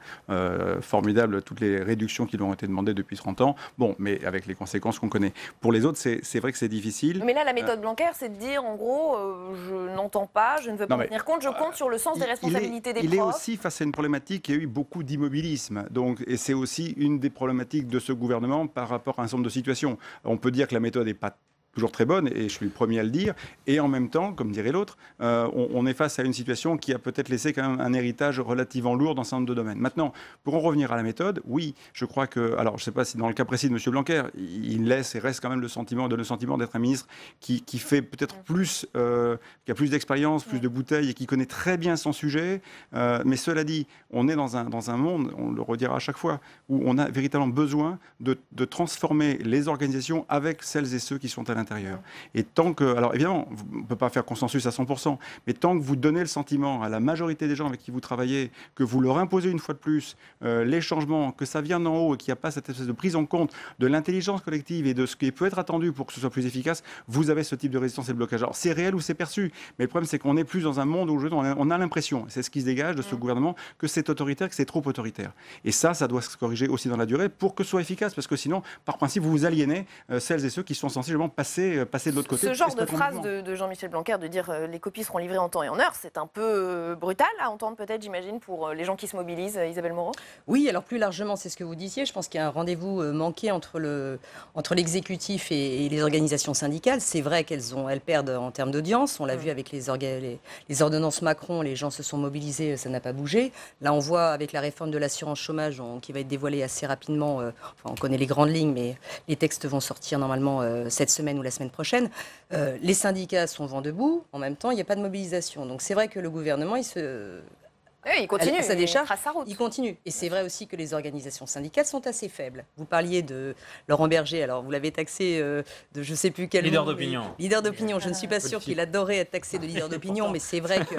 formidable toutes les réductions qui leur ont été demandées depuis 30 ans. Bon, mais avec les conséquences qu'on connaît. Pour les autres, c'est vrai que c'est difficile. Mais là, la euh, méthode Blanquer, c'est de dire, en gros, euh, je n'entends pas, je ne veux pas en tenir compte, je compte euh, sur le sens des responsabilités des profs. Il est aussi face à une problématique, il y a eu beaucoup d'immobilisme. Donc, et c'est aussi une des problématiques de ce gouvernement par rapport à un certain nombre de situations. On peut dire que la méthode n'est pas toujours très bonne, et je suis le premier à le dire. Et en même temps, comme dirait l'autre, euh, on, est face à une situation qui a peut-être laissé quand même un héritage relativement lourd dans un nombre de domaines. Maintenant, pour en revenir à la méthode, oui, je crois que, alors je ne sais pas si dans le cas précis de M. Blanquer, il laisse et reste quand même le sentiment, de le sentiment d'être un ministre qui, fait peut-être plus, euh, qui a plus d'expérience, plus de bouteilles et qui connaît très bien son sujet. Euh, mais cela dit, on est dans un, dans un monde, on le redira à chaque fois, où on a véritablement besoin de, de transformer les organisations avec celles et ceux qui sont à l'intérieur et tant que, alors évidemment, on ne peut pas faire consensus à 100%, mais tant que vous donnez le sentiment à la majorité des gens avec qui vous travaillez que vous leur imposez une fois de plus euh, les changements, que ça vient d'en haut et qu'il n'y a pas cette espèce de prise en compte de l'intelligence collective et de ce qui peut être attendu pour que ce soit plus efficace, vous avez ce type de résistance et de blocage. Alors c'est réel ou c'est perçu, mais le problème c'est qu'on est plus dans un monde où on a l'impression, c'est ce qui se dégage de ce mm. gouvernement, que c'est autoritaire, que c'est trop autoritaire. Et ça, ça doit se corriger aussi dans la durée pour que ce soit efficace, parce que sinon, par principe, vous vous aliénez euh, celles et ceux qui sont sensiblement. Euh, passer, de l'autre côté. Ce genre de phrase de, Jean-Michel Blanquer de dire euh, les copies seront livrées en temps et en heure, c'est un peu euh, brutal à entendre peut-être, j'imagine, pour les gens qui se mobilisent, Isabelle Moreau Oui, alors plus largement, c'est ce que vous disiez. Je pense qu'il y a un rendez-vous manqué entre, le, entre l'exécutif et, les organisations syndicales. C'est vrai qu'elles ont, elles perdent en termes d'audience. On l'a mm. vu avec les, ordonnances Macron, les gens se sont mobilisés, ça n'a pas bougé. Là, on voit avec la réforme de l'assurance chômage qui va être dévoilée assez rapidement, enfin, on connaît les grandes lignes, mais les textes vont sortir normalement cette semaine ou la semaine prochaine, euh, les syndicats sont vent debout. En même temps, il n'y a pas de mobilisation. Donc c'est vrai que le gouvernement, il se oui, il continue. À, sa il, continue. Et c'est vrai aussi que les organisations syndicales sont assez faibles. Vous parliez de Laurent Berger, alors vous l'avez taxé euh, de je ne sais plus quel leader d'opinion. Leader d'opinion. Je ne suis pas sûr qu'il adorait être taxé de leader d'opinion, mais c'est vrai que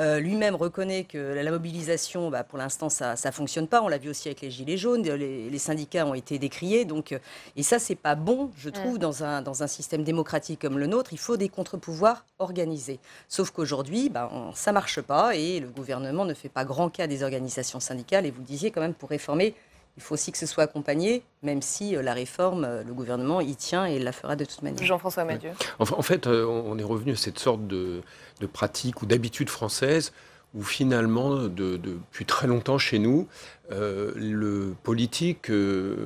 euh, lui-même reconnaît que la, mobilisation, bah, pour l'instant, ça ne fonctionne pas. On l'a vu aussi avec les gilets jaunes. Les, syndicats ont été décriés, donc euh, et ça c'est pas bon, je mm. trouve, dans un dans un système démocratique comme le nôtre. Il faut des contre-pouvoirs organisés. Sauf qu'aujourd'hui, bah, ça marche pas et le gouvernement ne fait pas grand cas des organisations syndicales. Et vous disiez quand même, pour réformer, il faut aussi que ce soit accompagné, même si euh, la réforme, euh, le gouvernement y tient et la fera de toute manière. Jean-François Mathieu. en fait, euh, on est revenu à cette sorte de pratique ou d'habitude française où finalement, depuis très longtemps chez nous, euh, le politique, euh,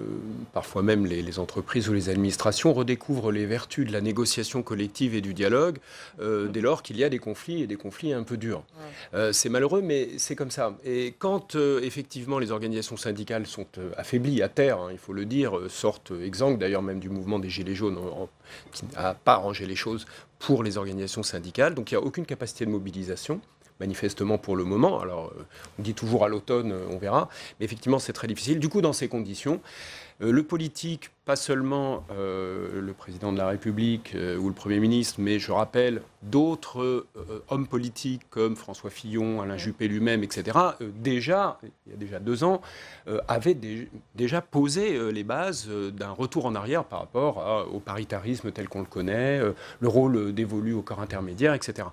parfois même les, entreprises ou les administrations, redécouvrent les vertus de la négociation collective et du dialogue euh, dès lors qu'il y a des conflits et des conflits un peu durs. c'est malheureux, mais c'est comme ça. Et quand effectivement les organisations syndicales sont affaiblies, à terre, hein, il faut le dire, sortent exsangues d'ailleurs même du mouvement des Gilets jaunes, qui n'a pas arrangé les choses pour les organisations syndicales, donc il n'y a aucune capacité de mobilisation manifestement pour le moment. Alors, euh, on dit toujours à l'automne, euh, on verra. Mais effectivement, c'est très difficile. Du coup, dans ces conditions, euh, le politique, pas seulement euh, le président de la République euh, ou le Premier ministre, mais je rappelle d'autres hommes politiques comme François Fillon, Alain Juppé lui-même, etc., déjà, il y a déjà deux ans, avaient déjà posé les bases d'un retour en arrière par rapport au paritarisme tel qu'on le connaît, le rôle dévolu au corps intermédiaire, etc.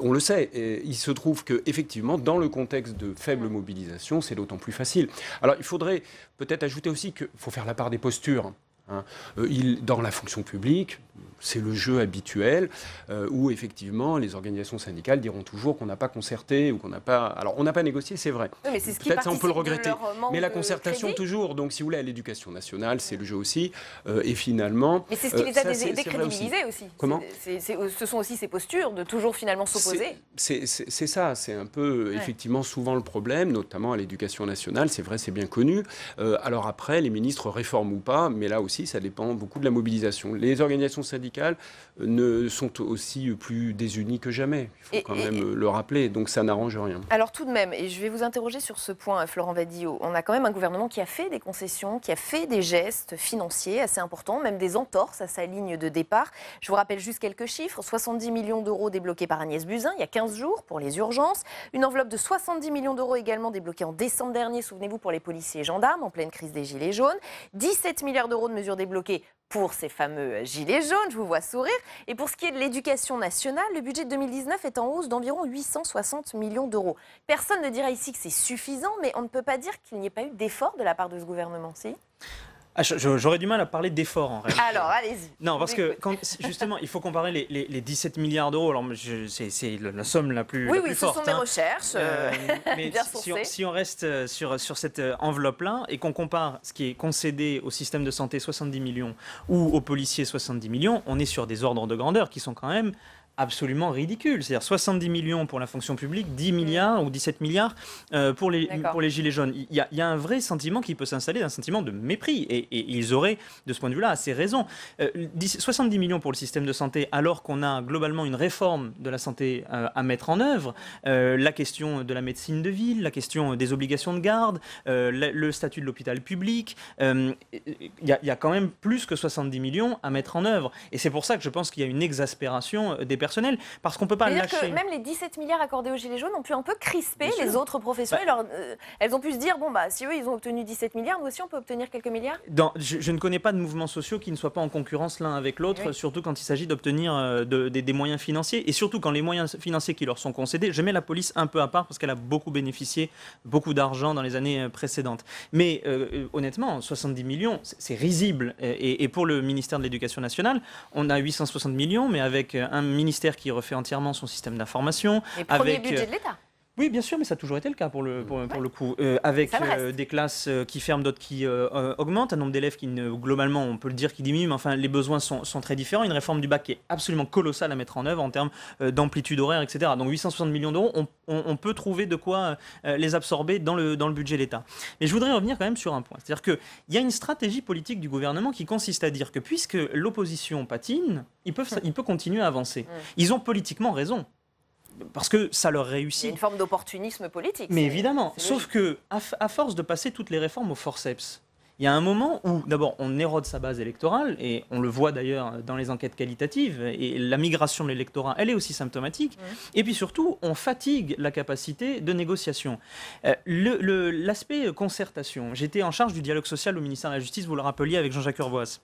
on le sait, il se trouve que effectivement, dans le contexte de faible mobilisation, c'est d'autant plus facile. Alors il faudrait Peut-être ajouter aussi qu'il faut faire la part des postures. Hein. Euh, il, dans la fonction publique, c'est le jeu habituel euh, où effectivement les organisations syndicales diront toujours qu'on n'a pas concerté ou qu'on n'a pas. Alors on n'a pas négocié, c'est vrai. Peut-être ça on peut le regretter. Mais la concertation toujours. Donc si vous voulez à l'éducation nationale, c'est le jeu aussi. Euh, et finalement. Mais c'est ce qui les a décrédibilisés aussi. Comment Ce sont aussi ces postures de toujours finalement s'opposer. C'est ça. C'est un peu effectivement souvent le problème, notamment à l'éducation nationale. C'est vrai, c'est bien connu. alors après, les ministres réforment ou pas, mais là aussi ça dépend beaucoup de la mobilisation. Les organisations syndicales euh, ne sont aussi plus désunies que jamais, il faut quand même le rappeler, donc ça n'arrange rien. Alors tout de même, et je vais vous interroger sur ce point, euh, Florent Vadillo, on a quand même un gouvernement qui a fait des concessions, qui a fait des gestes financiers assez importants, même des entorses à sa ligne de départ. Je vous rappelle juste quelques chiffres, 70 millions d'euros débloqués par Agnès Buzyn il y a 15 jours pour les urgences, une enveloppe de 70 millions d'euros également débloquée en décembre dernier, souvenez-vous, pour les policiers et gendarmes en pleine crise des Gilets jaunes, 17 milliards d'euros de mesures débloquées pour ces fameux euh, gilets jaunes, je vous vois sourire. Et pour ce qui est de l'éducation nationale, le budget de 2019 est en hausse d'environ 860 millions d'euros. Personne ne dira ici que c'est suffisant, mais on ne peut pas dire qu'il n'y ait pas eu d'effort de la part de ce gouvernement, si ah, j'aurais du mal à parler d'effort en réalité. Alors, allez-y. Non, parce que (laughs) justement, il faut comparer les, 17 milliards d'euros. Alors, c'est la somme la plus. Oui, oui, ce forte, sont des hein. recherches. Euh, euh, (laughs) mais si, on, si, on, reste euh, sur, sur cette enveloppe-là et qu'on compare ce qui est concédé au système de santé, 70 millions, ou aux policiers, 70 millions, on est sur des ordres de grandeur qui sont quand même absolument ridicule. C'est-à-dire 70 millions pour la fonction publique, 10 mm. milliards ou 17 milliards euh, pour, les, pour les Gilets jaunes. Il y, a, un vrai sentiment qui peut s'installer, un sentiment de mépris. Et, ils auraient, de ce point de vue-là, assez raison. 70 euh, millions pour le système de santé, alors qu'on a globalement une réforme de la santé euh, à mettre en œuvre, la question de la médecine de ville, la question des obligations de garde, le, statut de l'hôpital public, il y, a, il y a quand même plus que 70 millions à mettre en œuvre. Et c'est pour ça que je pense qu'il y a une exaspération des personnes parce qu'on peut pas lâcher. Que même les 17 milliards accordés aux Gilets jaunes ont pu un peu crisper les autres professions. Bah. Euh, elles ont pu se dire, bon, bah, si eux, ils ont obtenu 17 milliards, nous aussi, on peut obtenir quelques milliards dans, je, ne connais pas de mouvements sociaux qui ne soient pas en concurrence l'un avec l'autre, surtout quand il s'agit d'obtenir euh, des, moyens financiers, et surtout quand les moyens financiers qui leur sont concédés, je mets la police un peu à part parce qu'elle a beaucoup bénéficié, beaucoup d'argent dans les années euh, précédentes. Mais honnêtement, 70 millions, c'est risible. Et, et pour le ministère de l'Éducation nationale, on a 860 millions, mais avec un ministère ministère qui refait entièrement son système d'information. Et premier avec, de euh, l'État. Oui, bien sûr, mais ça a toujours été le cas pour le, mmh. pour, le coup. Euh, avec euh, des classes euh, qui ferment, d'autres qui augmentent, un nombre d'élèves qui, globalement, on peut le dire, qui diminue, mais enfin, les besoins sont, très différents. Une réforme du bac qui est absolument colossale à mettre en œuvre en termes d'amplitude horaire, etc. Donc 860 millions d'euros, on, peut trouver de quoi les absorber dans le, budget de l'État. Mais je voudrais revenir quand même sur un point. C'est-à-dire qu'il y a une stratégie politique du gouvernement qui consiste à dire que puisque l'opposition patine, ils peuvent, mmh. continuer à avancer. Mmh. Ils ont politiquement raison parce que ça leur réussit. C'est une forme d'opportunisme politique. Mais évidemment, sauf que à, force de passer toutes les réformes au forceps, il y a un moment où, d'abord, on érode sa base électorale, et on le voit d'ailleurs dans les enquêtes qualitatives, et la migration de l'électorat, elle est aussi symptomatique, mmh. et puis surtout, on fatigue la capacité de négociation. Euh, l'aspect concertation, j'étais en charge du dialogue social au ministère de la Justice, vous le rappeliez avec Jean-Jacques Urvoas.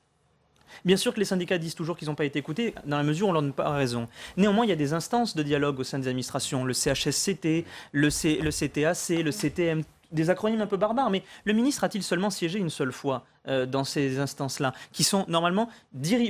Bien sûr que les syndicats disent toujours qu'ils n'ont pas été écoutés, dans la mesure où on leur donne pas raison. Néanmoins, il y a des instances de dialogue au sein des administrations, le CHSCT, le, le CTAC, le CTM, des acronymes un peu barbares, mais le ministre a-t-il seulement siégé une seule fois euh, dans ces instances-là, qui sont normalement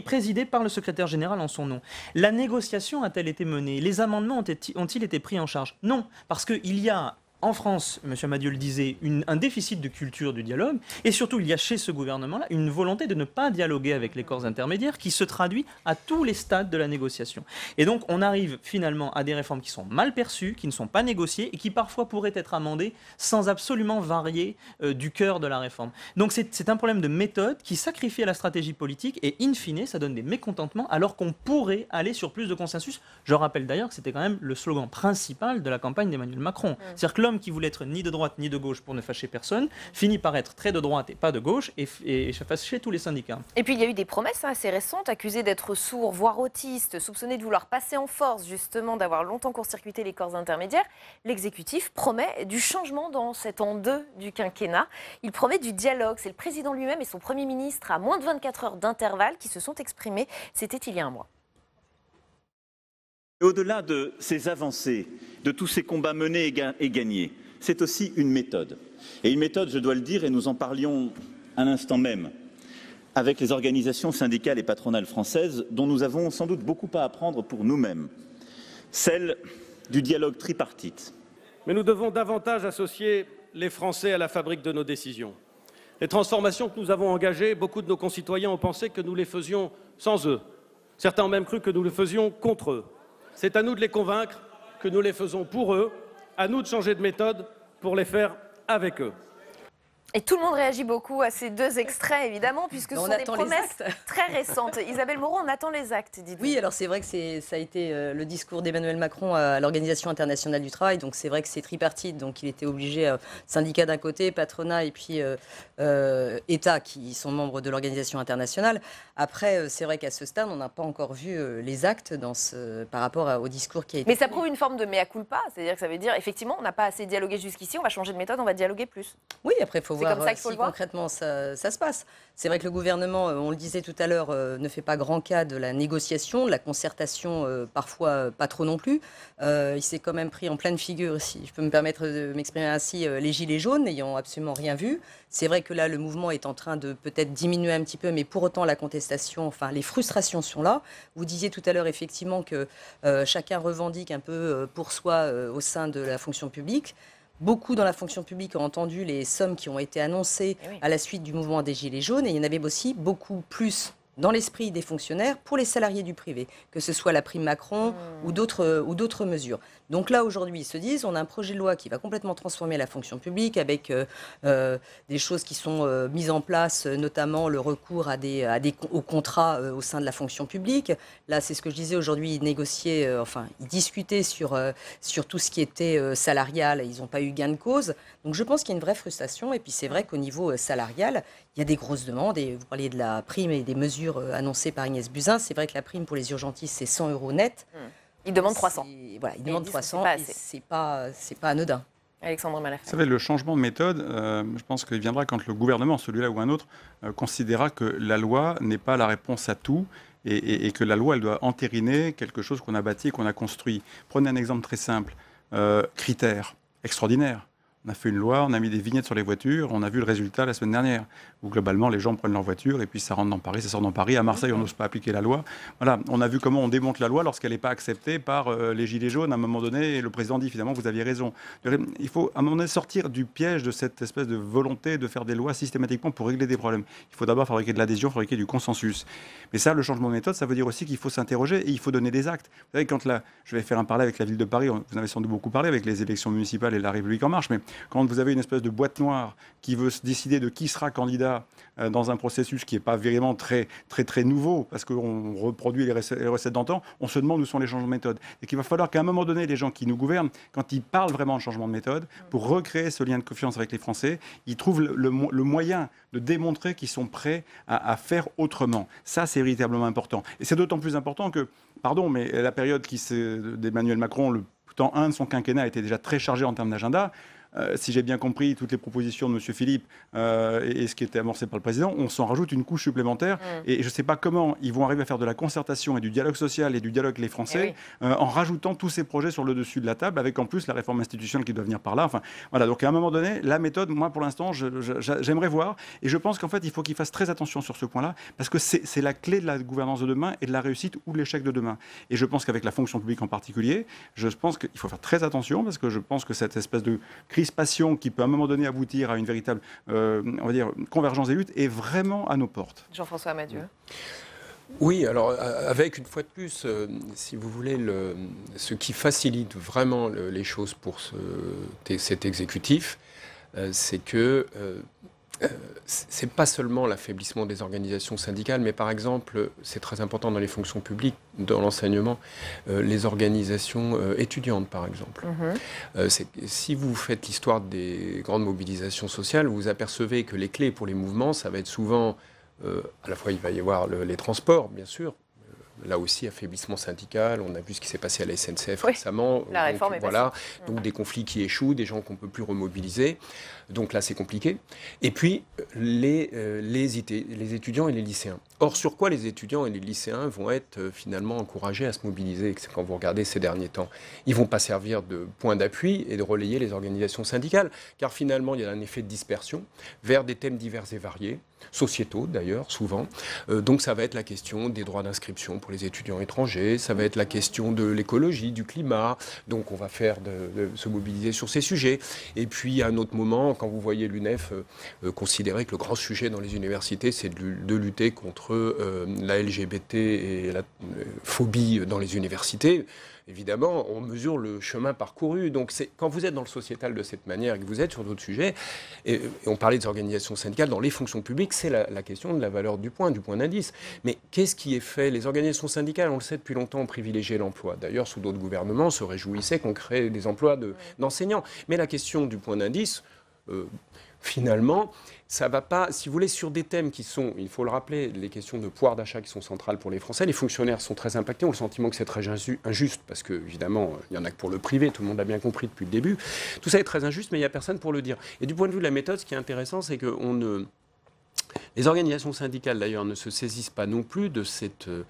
présidées par le secrétaire général en son nom La négociation a-t-elle été menée Les amendements ont-ils été pris en charge Non, parce qu'il y a en France, M. Madieu le disait, un déficit de culture du dialogue, et surtout il y a chez ce gouvernement-là une volonté de ne pas dialoguer avec les corps intermédiaires qui se traduit à tous les stades de la négociation. Et donc on arrive finalement à des réformes qui sont mal perçues, qui ne sont pas négociées, et qui parfois pourraient être amendées sans absolument varier euh, du cœur de la réforme. Donc c'est un problème de méthode qui sacrifie la stratégie politique, et in fine, ça donne des mécontentements alors qu'on pourrait aller sur plus de consensus. Je rappelle d'ailleurs que c'était quand même le slogan principal de la campagne d'Emmanuel Macron. C'est-à-dire que qui voulait être ni de droite ni de gauche pour ne fâcher personne finit par être très de droite et pas de gauche et, et, chez tous les syndicats. Et puis il y a eu des promesses hein, assez récentes, accusées d'être sourd, voire autiste, soupçonné de vouloir passer en force, justement, d'avoir longtemps court-circuité les corps intermédiaires. L'exécutif promet du changement dans cet an 2 du quinquennat. Il promet du dialogue. C'est le président lui-même et son Premier ministre, à moins de 24 heures d'intervalle, qui se sont exprimés. C'était il y a un mois. Et au-delà de ces avancées, de tous ces combats menés et, gagnés, c'est aussi une méthode. Et une méthode, je dois le dire, et nous en parlions à l'instant même, avec les organisations syndicales et patronales françaises, dont nous avons sans doute beaucoup à apprendre pour nous-mêmes, celle du dialogue tripartite. Mais nous devons davantage associer les Français à la fabrique de nos décisions. Les transformations que nous avons engagées, beaucoup de nos concitoyens ont pensé que nous les faisions sans eux. Certains ont même cru que nous les faisions contre eux. C'est à nous de les convaincre que nous les faisons pour eux, à nous de changer de méthode pour les faire avec eux. Et tout le monde réagit beaucoup à ces deux extraits, évidemment, puisque bah, ce sont des promesses (laughs) très récentes. Isabelle Moreau, on attend les actes, dites -vous. Oui, alors c'est vrai que ça a été euh, le discours d'Emmanuel Macron à l'Organisation internationale du travail. Donc c'est vrai que c'est tripartite. Donc il était obligé, euh, syndicat d'un côté, patronat et puis euh, État, qui sont membres de l'Organisation internationale. Après, c'est vrai qu'à ce stade, on n'a pas encore vu les actes dans ce, par rapport au discours qui a été. Mais ça prouve une forme de mea culpa. C'est-à-dire que ça veut dire, effectivement, on n'a pas assez dialogué jusqu'ici, on va changer de méthode, on va dialoguer plus. Oui, après, il faut voir c'est comme ça euh, concrètement ça, ça se passe. C'est vrai que le gouvernement, euh, on le disait tout à l'heure, euh, ne fait pas grand cas de la négociation, de la concertation, parfois pas trop non plus. il s'est quand même pris en pleine figure, si je peux me permettre de m'exprimer ainsi, les Gilets jaunes n'ayant absolument rien vu. C'est vrai que là, le mouvement est en train de peut-être diminuer un petit peu, mais pour autant, la contestation, enfin, les frustrations sont là. Vous disiez tout à l'heure, effectivement, que chacun revendique un peu pour soi au sein de la fonction publique. Beaucoup dans la fonction publique ont entendu les sommes qui ont été annoncées eh à la suite du mouvement des Gilets jaunes et il y en avait aussi beaucoup plus dans l'esprit des fonctionnaires pour les salariés du privé, que ce soit la prime Macron hmm. ou d'autres mesures. Donc là, aujourd'hui, ils se disent, on a un projet de loi qui va complètement transformer la fonction publique avec euh, euh, des choses qui sont euh, mises en place, notamment le recours à des, aux contrats au sein de la fonction publique. Là, c'est ce que je disais, aujourd'hui, ils enfin, ils discutaient sur, sur tout ce qui était salarial, ils n'ont pas eu gain de cause. Donc je pense qu'il y a une vraie frustration, et puis c'est vrai qu'au niveau salarial, il y a des grosses demandes, et vous parliez de la prime et des mesures annoncées par Agnès Buzyn, c'est vrai que la prime pour les urgentistes, c'est 100 euros net. Mmh. Il demande 300. Voilà, il demande 300 pas c'est pas, anodin. Alexandre Malafé. Vous savez, le changement de méthode, euh, je pense qu'il viendra quand le gouvernement, celui-là ou un autre, euh, considérera que la loi n'est pas la réponse à tout. Et, que la loi, elle doit entériner quelque chose qu'on a bâti, qu'on a construit. Prenez un exemple très simple. Critère euh, critères extraordinaires. On a fait une loi, on a mis des vignettes sur les voitures, on a vu le résultat la semaine dernière, où globalement les gens prennent leur voiture et puis ça rentre dans Paris, ça sort dans Paris. À Marseille, on n'ose pas appliquer la loi. Voilà, on a vu comment on démonte la loi lorsqu'elle n'est pas acceptée par euh, les Gilets jaunes à un moment donné. le président dit finalement, vous aviez raison. Il faut à un moment donné sortir du piège de cette espèce de volonté de faire des lois systématiquement pour régler des problèmes. Il faut d'abord fabriquer de l'adhésion, fabriquer du consensus. Mais ça, le changement de méthode, ça veut dire aussi qu'il faut s'interroger et il faut donner des actes. Vous savez, quand là, je vais faire un parler avec la ville de Paris, vous avez sans doute beaucoup parlé avec les élections municipales et la République en marche, mais quand vous avez une espèce de boîte noire qui veut se décider de qui sera candidat euh, dans un processus qui n'est pas vraiment très, très, très nouveau, parce qu'on reproduit les recettes, d'antan, on se demande où sont les changements de méthode. Et qu'il va falloir qu'à un moment donné, les gens qui nous gouvernent, quand ils parlent vraiment de changement de méthode, pour recréer ce lien de confiance avec les Français, ils trouvent le, moyen de démontrer qu'ils sont prêts à, à faire autrement. Ça, c'est véritablement important. Et c'est d'autant plus important que, pardon, mais la période d'Emmanuel Macron, le temps 1 de son quinquennat, était déjà très chargée en termes d'agenda. Euh, si j'ai bien compris toutes les propositions de M. Philippe euh, et, ce qui était amorcé par le président, on s'en rajoute une couche supplémentaire. Mm. Et je ne sais pas comment ils vont arriver à faire de la concertation et du dialogue social et du dialogue les Français eh euh, en rajoutant tous ces projets sur le dessus de la table, avec en plus la réforme institutionnelle qui doit venir par là. Enfin, voilà. Donc à un moment donné, la méthode, moi pour l'instant, j'aimerais voir. Et je pense qu'en fait, il faut qu'ils fassent très attention sur ce point-là, parce que c'est la clé de la gouvernance de demain et de la réussite ou de l'échec de demain. Et je pense qu'avec la fonction publique en particulier, je pense qu'il faut faire très attention, parce que je pense que cette espèce de crise qui peut à un moment donné aboutir à une véritable euh, on va dire, convergence des luttes est vraiment à nos portes. Jean-François Madieu Oui, alors euh, avec une fois de plus, euh, si vous voulez, ce qui facilite vraiment les choses pour cet exécutif, c'est que euh, c'est pas seulement l'affaiblissement des organisations syndicales, mais par exemple, c'est très important dans les fonctions publiques, dans l'enseignement, euh, les organisations euh, étudiantes, par exemple. Mhm. si vous faites l'histoire des grandes mobilisations sociales, vous apercevez que les clés pour les mouvements, ça va être souvent, à la fois, il va y avoir les transports, bien sûr, là aussi affaiblissement syndical. On a vu ce qui s'est passé à la SNCF oui, récemment. La réforme est voilà, donc mhm. des conflits qui échouent, des gens qu'on peut plus remobiliser. Donc là, c'est compliqué. Et puis, les, euh, les, étudiants et les lycéens. Or, sur quoi les étudiants et les lycéens vont être euh, finalement encouragés à se mobiliser quand vous regardez ces derniers temps Ils ne vont pas servir de point d'appui et de relayer les organisations syndicales, car finalement, il y a un effet de dispersion vers des thèmes divers et variés sociétaux d'ailleurs, souvent. Euh, donc ça va être la question des droits d'inscription pour les étudiants étrangers, ça va être la question de l'écologie, du climat, donc on va faire de se mobiliser sur ces sujets. Et puis à un autre moment, quand vous voyez l'UNEF euh, euh, considérer que le grand sujet dans les universités, c'est de, lutter contre euh, la LGBT et la phobie dans les universités, évidemment, on mesure le chemin parcouru. Donc, quand vous êtes dans le sociétal de cette manière et que vous êtes sur d'autres sujets, et, on parlait des organisations syndicales, dans les fonctions publiques, c'est la, question de la valeur du point, du point d'indice. Mais qu'est-ce qui est fait Les organisations syndicales, on le sait depuis longtemps, ont privilégié l'emploi. D'ailleurs, sous d'autres gouvernements, se réjouissaient qu'on crée des emplois d'enseignants. Mais la question du point d'indice, euh, finalement, ça va pas, si vous voulez, sur des thèmes qui sont, il faut le rappeler, les questions de pouvoir d'achat qui sont centrales pour les Français. Les fonctionnaires sont très impactés, ont le sentiment que c'est très injuste, parce que évidemment, il y en a que pour le privé, tout le monde l'a bien compris depuis le début. Tout ça est très injuste, mais il n'y a personne pour le dire. Et du point de vue de la méthode, ce qui est intéressant, c'est que ne... Les organisations syndicales, d'ailleurs, ne se saisissent pas non plus de, cette, euh,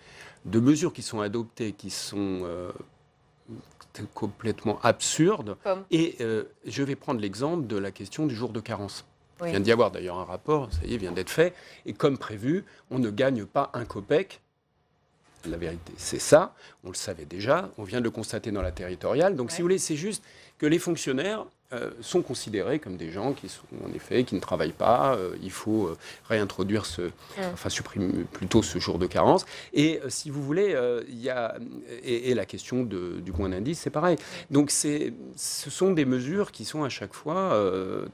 de mesures qui sont adoptées, qui sont euh, complètement absurde. Et euh, je vais prendre l'exemple de la question du jour de carence. Il vient d'y avoir d'ailleurs un rapport, ça y est, vient d'être fait. Et comme prévu, on ne gagne pas un copec. La vérité, c'est ça. On le savait déjà. On vient de le constater dans la territoriale. Donc, si vous voulez, c'est juste que les fonctionnaires euh, sont considérés comme des gens qui sont en effet qui ne travaillent pas. Euh, il faut euh, réintroduire ce, enfin supprimer plutôt ce jour de carence. Et si vous voulez, il y a et, la question du point d'indice, c'est pareil. Donc c'est, ce sont des mesures qui sont à chaque fois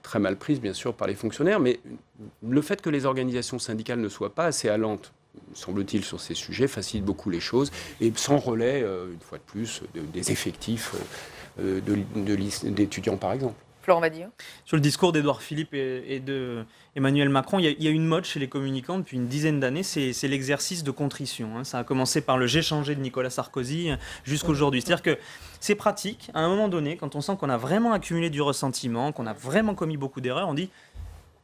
très mal prises bien sûr par les fonctionnaires, mais le fait que les organisations syndicales ne soient pas assez allantes semble-t-il, sur ces sujets, facilite beaucoup les choses, et sans relais, une fois de plus, des effectifs euh, d'étudiants, par exemple. Florent dire Sur le discours d'Edouard Philippe et, et de Macron, il y, a, une mode chez les communicants depuis une dizaine d'années, c'est l'exercice de contrition. Hein. Ça a commencé par le J'ai changé de Nicolas Sarkozy jusqu'aujourd'hui. C'est-à-dire que c'est pratique, à un moment donné, quand on sent qu'on a vraiment accumulé du ressentiment, qu'on a vraiment commis beaucoup d'erreurs, on dit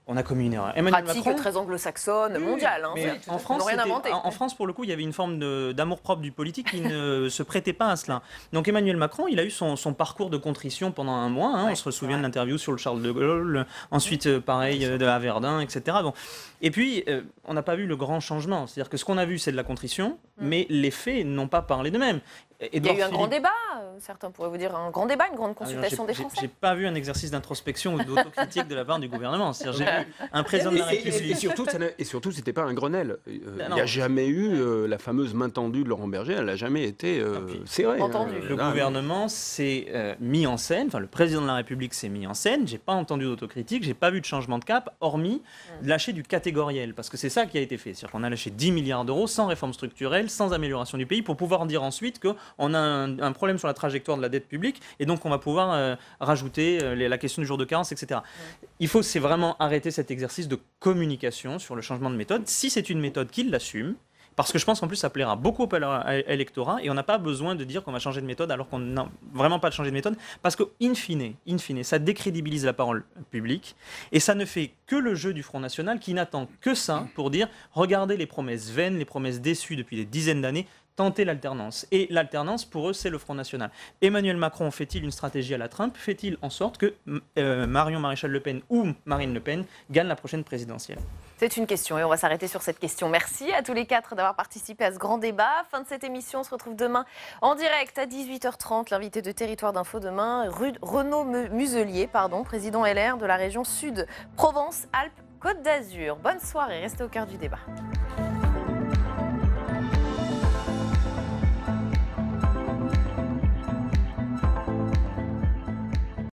on a commis une hein. erreur. Emmanuel Pratique très anglo-saxonne, mondiale. Hein, en, France, rien inventé. en France, pour le coup, il y avait une forme d'amour-propre du politique qui ne (laughs) se prêtait pas à cela. Donc Emmanuel Macron, il a eu son, parcours de contrition pendant un mois. Hein. on se souvient de l'interview sur le Charles de Gaulle, ensuite euh, pareil euh, de la Verdun, etc. Bon. Et puis, euh, on n'a pas vu le grand changement. C'est-à-dire que ce qu'on a vu, c'est de la contrition, mm. mais les faits n'ont pas parlé de même. Il y a eu un grand débat, euh, certains pourraient vous dire un grand débat, une grande ah, consultation des Français. J'ai pas vu un exercice d'introspection ou d'autocritique de la part du gouvernement. J'ai vu un président de la République. Et, surtout, et surtout, c'était pas un Grenelle. Euh, il n'y a jamais eu euh, la fameuse main tendue de Laurent Berger. Elle n'a jamais été C'est serrée. Hein. le gouvernement s'est mis en scène. Enfin, le président de la République s'est mis en scène. J'ai pas entendu d'autocritique. J'ai pas vu de changement de cap, hormis mm. lâcher du catégoriel, parce que c'est ça qui a été fait. C'est-à-dire qu'on a lâché 10 milliards d'euros sans réforme structurelle, sans amélioration du pays, pour pouvoir dire ensuite que on a un, problème sur la trajectoire de la dette publique et donc on va pouvoir euh, rajouter euh, la question du jour de carence, etc. Il faut c'est vraiment arrêter cet exercice de communication sur le changement de méthode. Si c'est une méthode qui l'assume, parce que je pense qu'en plus ça plaira beaucoup à l'électorat et on n'a pas besoin de dire qu'on va changer de méthode alors qu'on n'a vraiment pas de changer de méthode parce que fine, ça décrédibilise la parole publique et ça ne fait que le jeu du Front National qui n'attend que ça pour dire regardez les promesses vaines, les promesses déçues depuis des dizaines d'années, tenter l'alternance. Et l'alternance, pour eux, c'est le Front National. Emmanuel Macron fait-il une stratégie à la Trump Fait-il en sorte que euh, Marion Maréchal Le Pen ou Marine Le Pen gagne la prochaine présidentielle C'est une question et on va s'arrêter sur cette question. Merci à tous les quatre d'avoir participé à ce grand débat. Fin de cette émission, on se retrouve demain en direct à 18h30. L'invité de Territoire d'Info demain, Renaud Muselier, pardon, président LR de la région Sud, Provence, Alpes, Côte d'Azur. Bonne soirée, restez au cœur du débat.